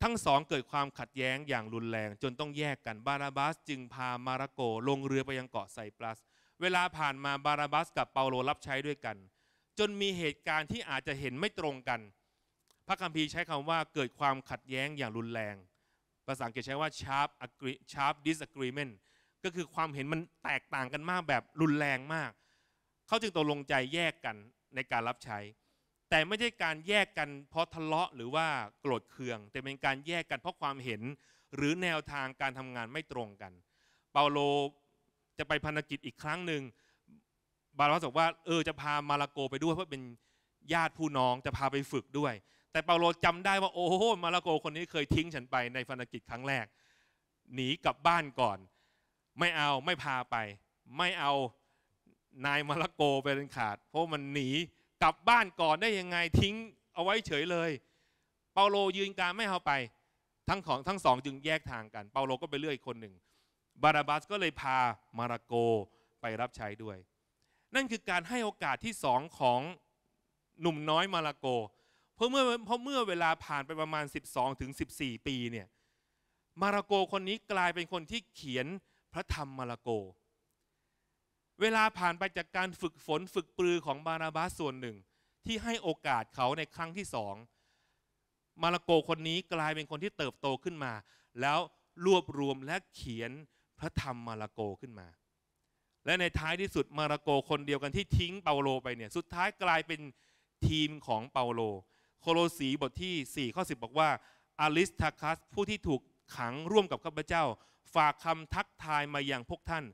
ทั้งสองเกิดความขัดแย้งอย่างรุนแรง จนต้องแยกกันบานาบัสจึงพามาลาโก ลงเรือไปยังเกาะไซปรัส เวลาผ่านมาบานาบัสกับเปาโลรับใช้ด้วยกัน จนมีเหตุการณ์ที่อาจจะเห็นไม่ตรงกัน พระคัมภีร์ใช้คำว่าเกิดความขัดแย้งอย่างรุนแรง ภาษาอังกฤษใช้ว่า sharp agree sharp disagreement ก็คือความเห็นมันแตกต่างกันมากแบบรุนแรงมาก เขาจึงตกลงใจแยกกันในการรับใช้ แต่ไม่ใช่การแยกกันเพราะทะเลาะหรือว่าโกรธเคือง แต่เป็นการแยกกัน เพราะความเห็นหรือแนวทางการทำงานไม่ตรงกัน เปาโลจะไปพันธกิจอีกครั้งหนึ่ง บาลวัสบอกว่า เออจะพามาลาโกไปด้วย เพราะเป็นญาติผู้น้องจะพาไปฝึกด้วย แต่เปาโลจำได้ว่าโอ้โหมาลาโกคนนี้เคยทิ้งฉันไปในพันธกิจครั้งแรก หนีกลับบ้านก่อนไม่เอาไม่พาไปไม่เอานายมาละโกไปเป็นขาดเพราะมันหนี กลับบ้านก่อนได้ยังไงทิ้งเอาไว้เฉยเลย เปาโลยืนการไม่เอาไป ทั้งของทั้งสองจึงแยกทางกันเปาโลก็ไปเลื่อยคนหนึ่งบาราบัสก็เลยพามาราโกไปรับใช้ด้วย นั่นคือการให้โอกาสที่สองของหนุ่มน้อยมาราโก เพราะเมื่อเพราะเมื่อเวลาผ่านไปประมาณ 12-14 ปีเนี่ยมาราโกคนนี้กลายเป็นคนที่เขียนพระธรรมมาระโก เวลาผ่านไปจากการฝึกฝนฝึกปรือ ของบานาบาสส่วนหนึ่งที่ให้โอกาสเขาในครั้งที่สอง มาระโกคนนี้กลายเป็นคนที่เติบโตขึ้นมา แล้วรวบรวมและเขียนพระธรรมมาระโกขึ้นมา และในท้ายที่สุดมาระโกคนเดียวกันที่ทิ้งเปาโลไปเนี่ย สุดท้ายกลายเป็นทีมของเปาโล โคโลสีบทที่4ข้อ10บอกว่าอาริสทาคัส ผู้ที่ถูกขังร่วมกับข้าพเจ้าฝากคำทักทายมาอย่างพวกท่าน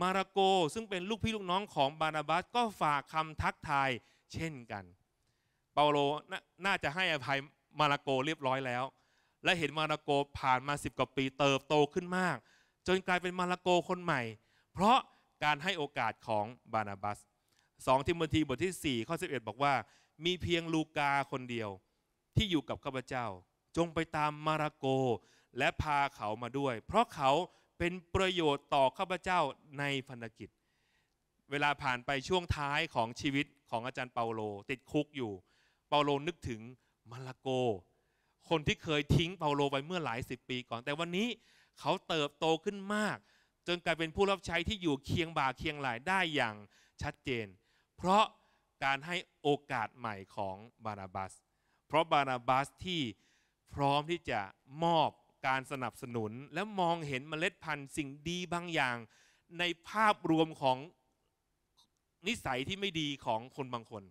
มาระโกซึ่งเป็นลูกพี่ลูกน้องของบานาบัสก็ฝากคำทักทาย เช่นกัน เปาโลน่าจะให้อภัยมาระโกเรียบร้อยแล้ว และเห็นมาระโกผ่านมาสิบกว่าปีเติบโตขึ้นมาก จนกลายเป็นมาระโกคนใหม่ เพราะการให้โอกาสของบานาบัส2ทิโมธีบทที่4ข้อ11 บอกว่า มีเพียงลูกาคนเดียวที่อยู่กับข้าพเจ้า จงไปตามมาระโกและพาเขามาด้วย เพราะเขาเป็นประโยชน์ต่อข้าพเจ้าในพันธกิจ เวลาผ่านไปช่วงท้ายของชีวิตของอาจารย์เปาโล ติดคุกอยู่เปาโลนึกถึงมาลาโก คนที่เคยทิ้งเปาโลไปเมื่อหลายสิบปีก่อน แต่วันนี้เขาเติบโตขึ้นมากจนกลายเป็นผู้รับใช้ที่อยู่เคียงบ่า เคียงไหลได้อย่างชัดเจน เพราะการให้โอกาสใหม่ของบานาบัส เพราะบานาบัสที่พร้อมที่จะมอบการสนับสนุนและมองเห็นเมล็ดพันธุ์สิ่งดีบางอย่างในภาพรวมของนิสัยที่ไม่ดีของคนบางคน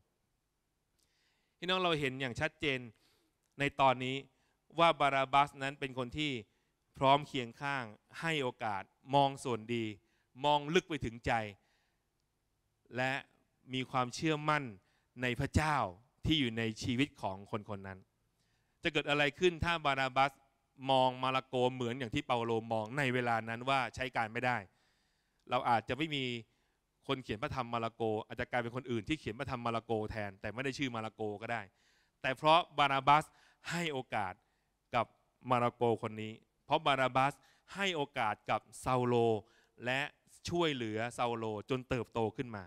พี่น้องเราเห็นอย่างชัดเจนในตอนนี้ว่าบาราบัสนั้นเป็นคนที่พร้อมเคียงข้างให้โอกาสมองส่วนดี มองลึกไปถึงใจ และมีความเชื่อมั่นในพระเจ้าที่อยู่ในชีวิตของคนคนนั้น จะเกิดอะไรขึ้นถ้าบาราบัสมองมาราโกเหมือนอย่างที่เปาโลมองในเวลานั้นว่าใช้การไม่ได้ เราอาจจะไม่มีคนเขียนพระธรรมมาราโก อาจจะกลายเป็นคนอื่นที่เขียนพระธรรมมาราโกแทน แต่ไม่ได้ชื่อมาราโกก็ได้ แต่เพราะบานาบัสให้โอกาสกับมาราโกคนนี้ เพราะบานาบัสให้โอกาสกับซาโล และช่วยเหลือซาโลจนเติบโตขึ้นมา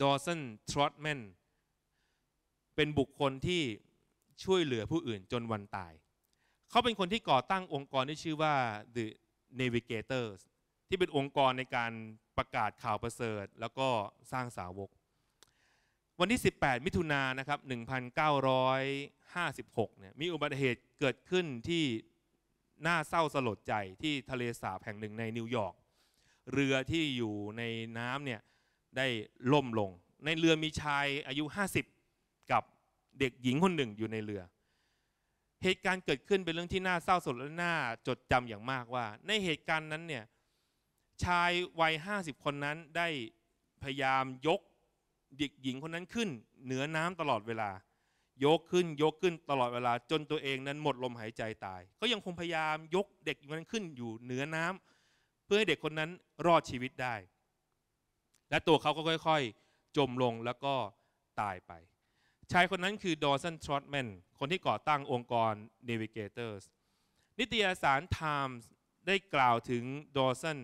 ดอสันทรอตแมนเป็นบุคคลที่ช่วยเหลือผู้อื่นจนวันตาย เขาเป็นคนที่ก่อตั้งองค์กรที่ชื่อว่า The Navigators ที่เป็นองค์กรในการประกาศข่าวประเสริฐ แล้วก็สร้างสาวก วันที่ 18 มิถุนายนนะครับ 1956 เนี่ย มีอุบัติเหตุเกิดขึ้นที่ น่าเศร้าสลดใจที่ทะเลสาบแห่งหนึ่งในนิวยอร์ก เรือที่อยู่ในน้ำเนี่ยได้ล่มลง ในเรือมีชายอายุ 50เด็กหญิงคนหนึ่งอยู่ในเรือ เหตุการณ์เกิดขึ้นเป็นเรื่องที่น่าเศร้าสลดและน่าจดจำอย่างมากว่า ในเหตุการณ์นั้นเนี่ยชายวัยห้าสิบคนนั้นได้พยายามยกเด็กหญิงคนนั้นขึ้น เหนือน้ำตลอดเวลา ยกขึ้นยกขึ้นตลอดเวลาจนตัวเองนั้นหมดลมหายใจตาย ก็ยังคงพยายามยกเด็กคนนั้นขึ้น อยู่เหนือน้ำ เพื่อให้เด็กคนนั้นรอดชีวิตได้ และตัวเขาก็ค่อย ๆ จมลงแล้วก็ตายไปชายคนนั้นคือดอสันทรอตแมนคนที่ก่อตั้งองค์กร Navigators นิตยสาร Times ได้กล่าวถึงดอสัน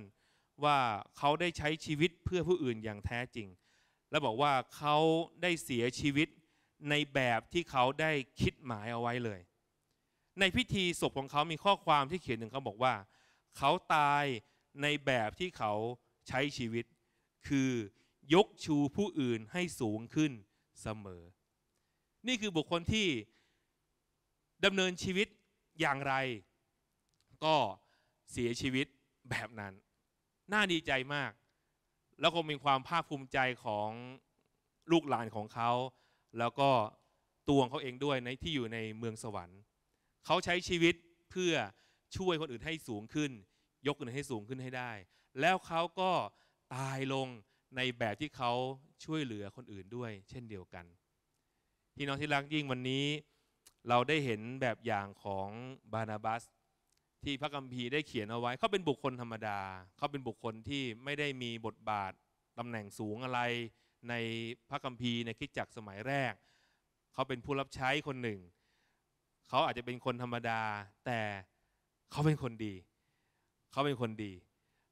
ว่าเขาได้ใช้ชีวิตเพื่อผู้อื่นอย่างแท้จริง และบอกว่าเขาได้เสียชีวิตในแบบที่เขาได้คิดหมายเอาไว้เลย ในพิธีศพของเขามีข้อความที่เขียนหนึ่งเขาบอกว่า เขาตายในแบบที่เขาใช้ชีวิต คือยกชูผู้อื่นให้สูงขึ้นเสมอนี่คือบุคคลที่ดำเนินชีวิตอย่างไร ก็เสียชีวิตแบบนั้น น่าดีใจมาก แล้วก็เป็นความภาคภูมิใจของลูกหลานของเขา แล้วก็ตัวของเขาเองด้วยในที่อยู่ในเมืองสวรรค์เขาใช้ชีวิตเพื่อช่วยคนอื่นให้สูงขึ้น ยกคนอื่นให้สูงขึ้นให้ได้ แล้วเขาก็ตายลงในแบบที่เขาช่วยเหลือคนอื่นด้วย เช่นเดียวกันพี่น้องที่รักยิ่งวันนี้เราได้เห็นแบบอย่างของบานาบัส ที่พระกัมพีได้เขียนเอาไว้เขาเป็นบุคคลธรรมดาเขาเป็นบุคคลที่ไม่ได้มีบทบาทตำแหน่งสูงอะไรในพระกัมพีในคิดจักสมัยแรกเขาเป็นผู้รับใช้คนหนึ่งเขาอาจจะเป็นคนธรรมดา แต่เขาเป็นคนดีเขาเป็นคนดี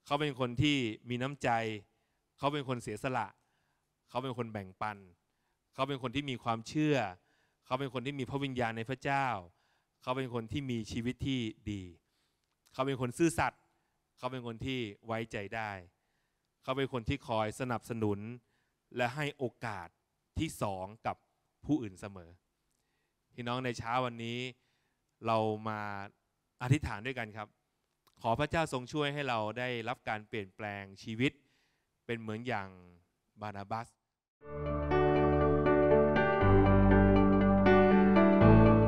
เขาเป็นคนที่มีน้ำใจเขาเป็นคนเสียสละเขาเป็นคนแบ่งปันเเขาเป็นคนที่มีความเชื่อ เขาเป็นคนที่มีพระวิญญาณในพระเจ้า เขาเป็นคนที่มีชีวิตที่ดี เขาเป็นคนซื่อสัตย์ เขาเป็นคนที่ไว้ใจได้ เขาเป็นคนที่คอยสนับสนุน และให้โอกาสที่สองกับผู้อื่นเสมอพี่น้องในเช้าวันนี้เรามาอธิษฐานด้วยกันครับ ขอพระเจ้าทรงช่วยให้เราได้รับการเปลี่ยนแปลงชีวิต เป็นเหมือนอย่างบานาบัส thank you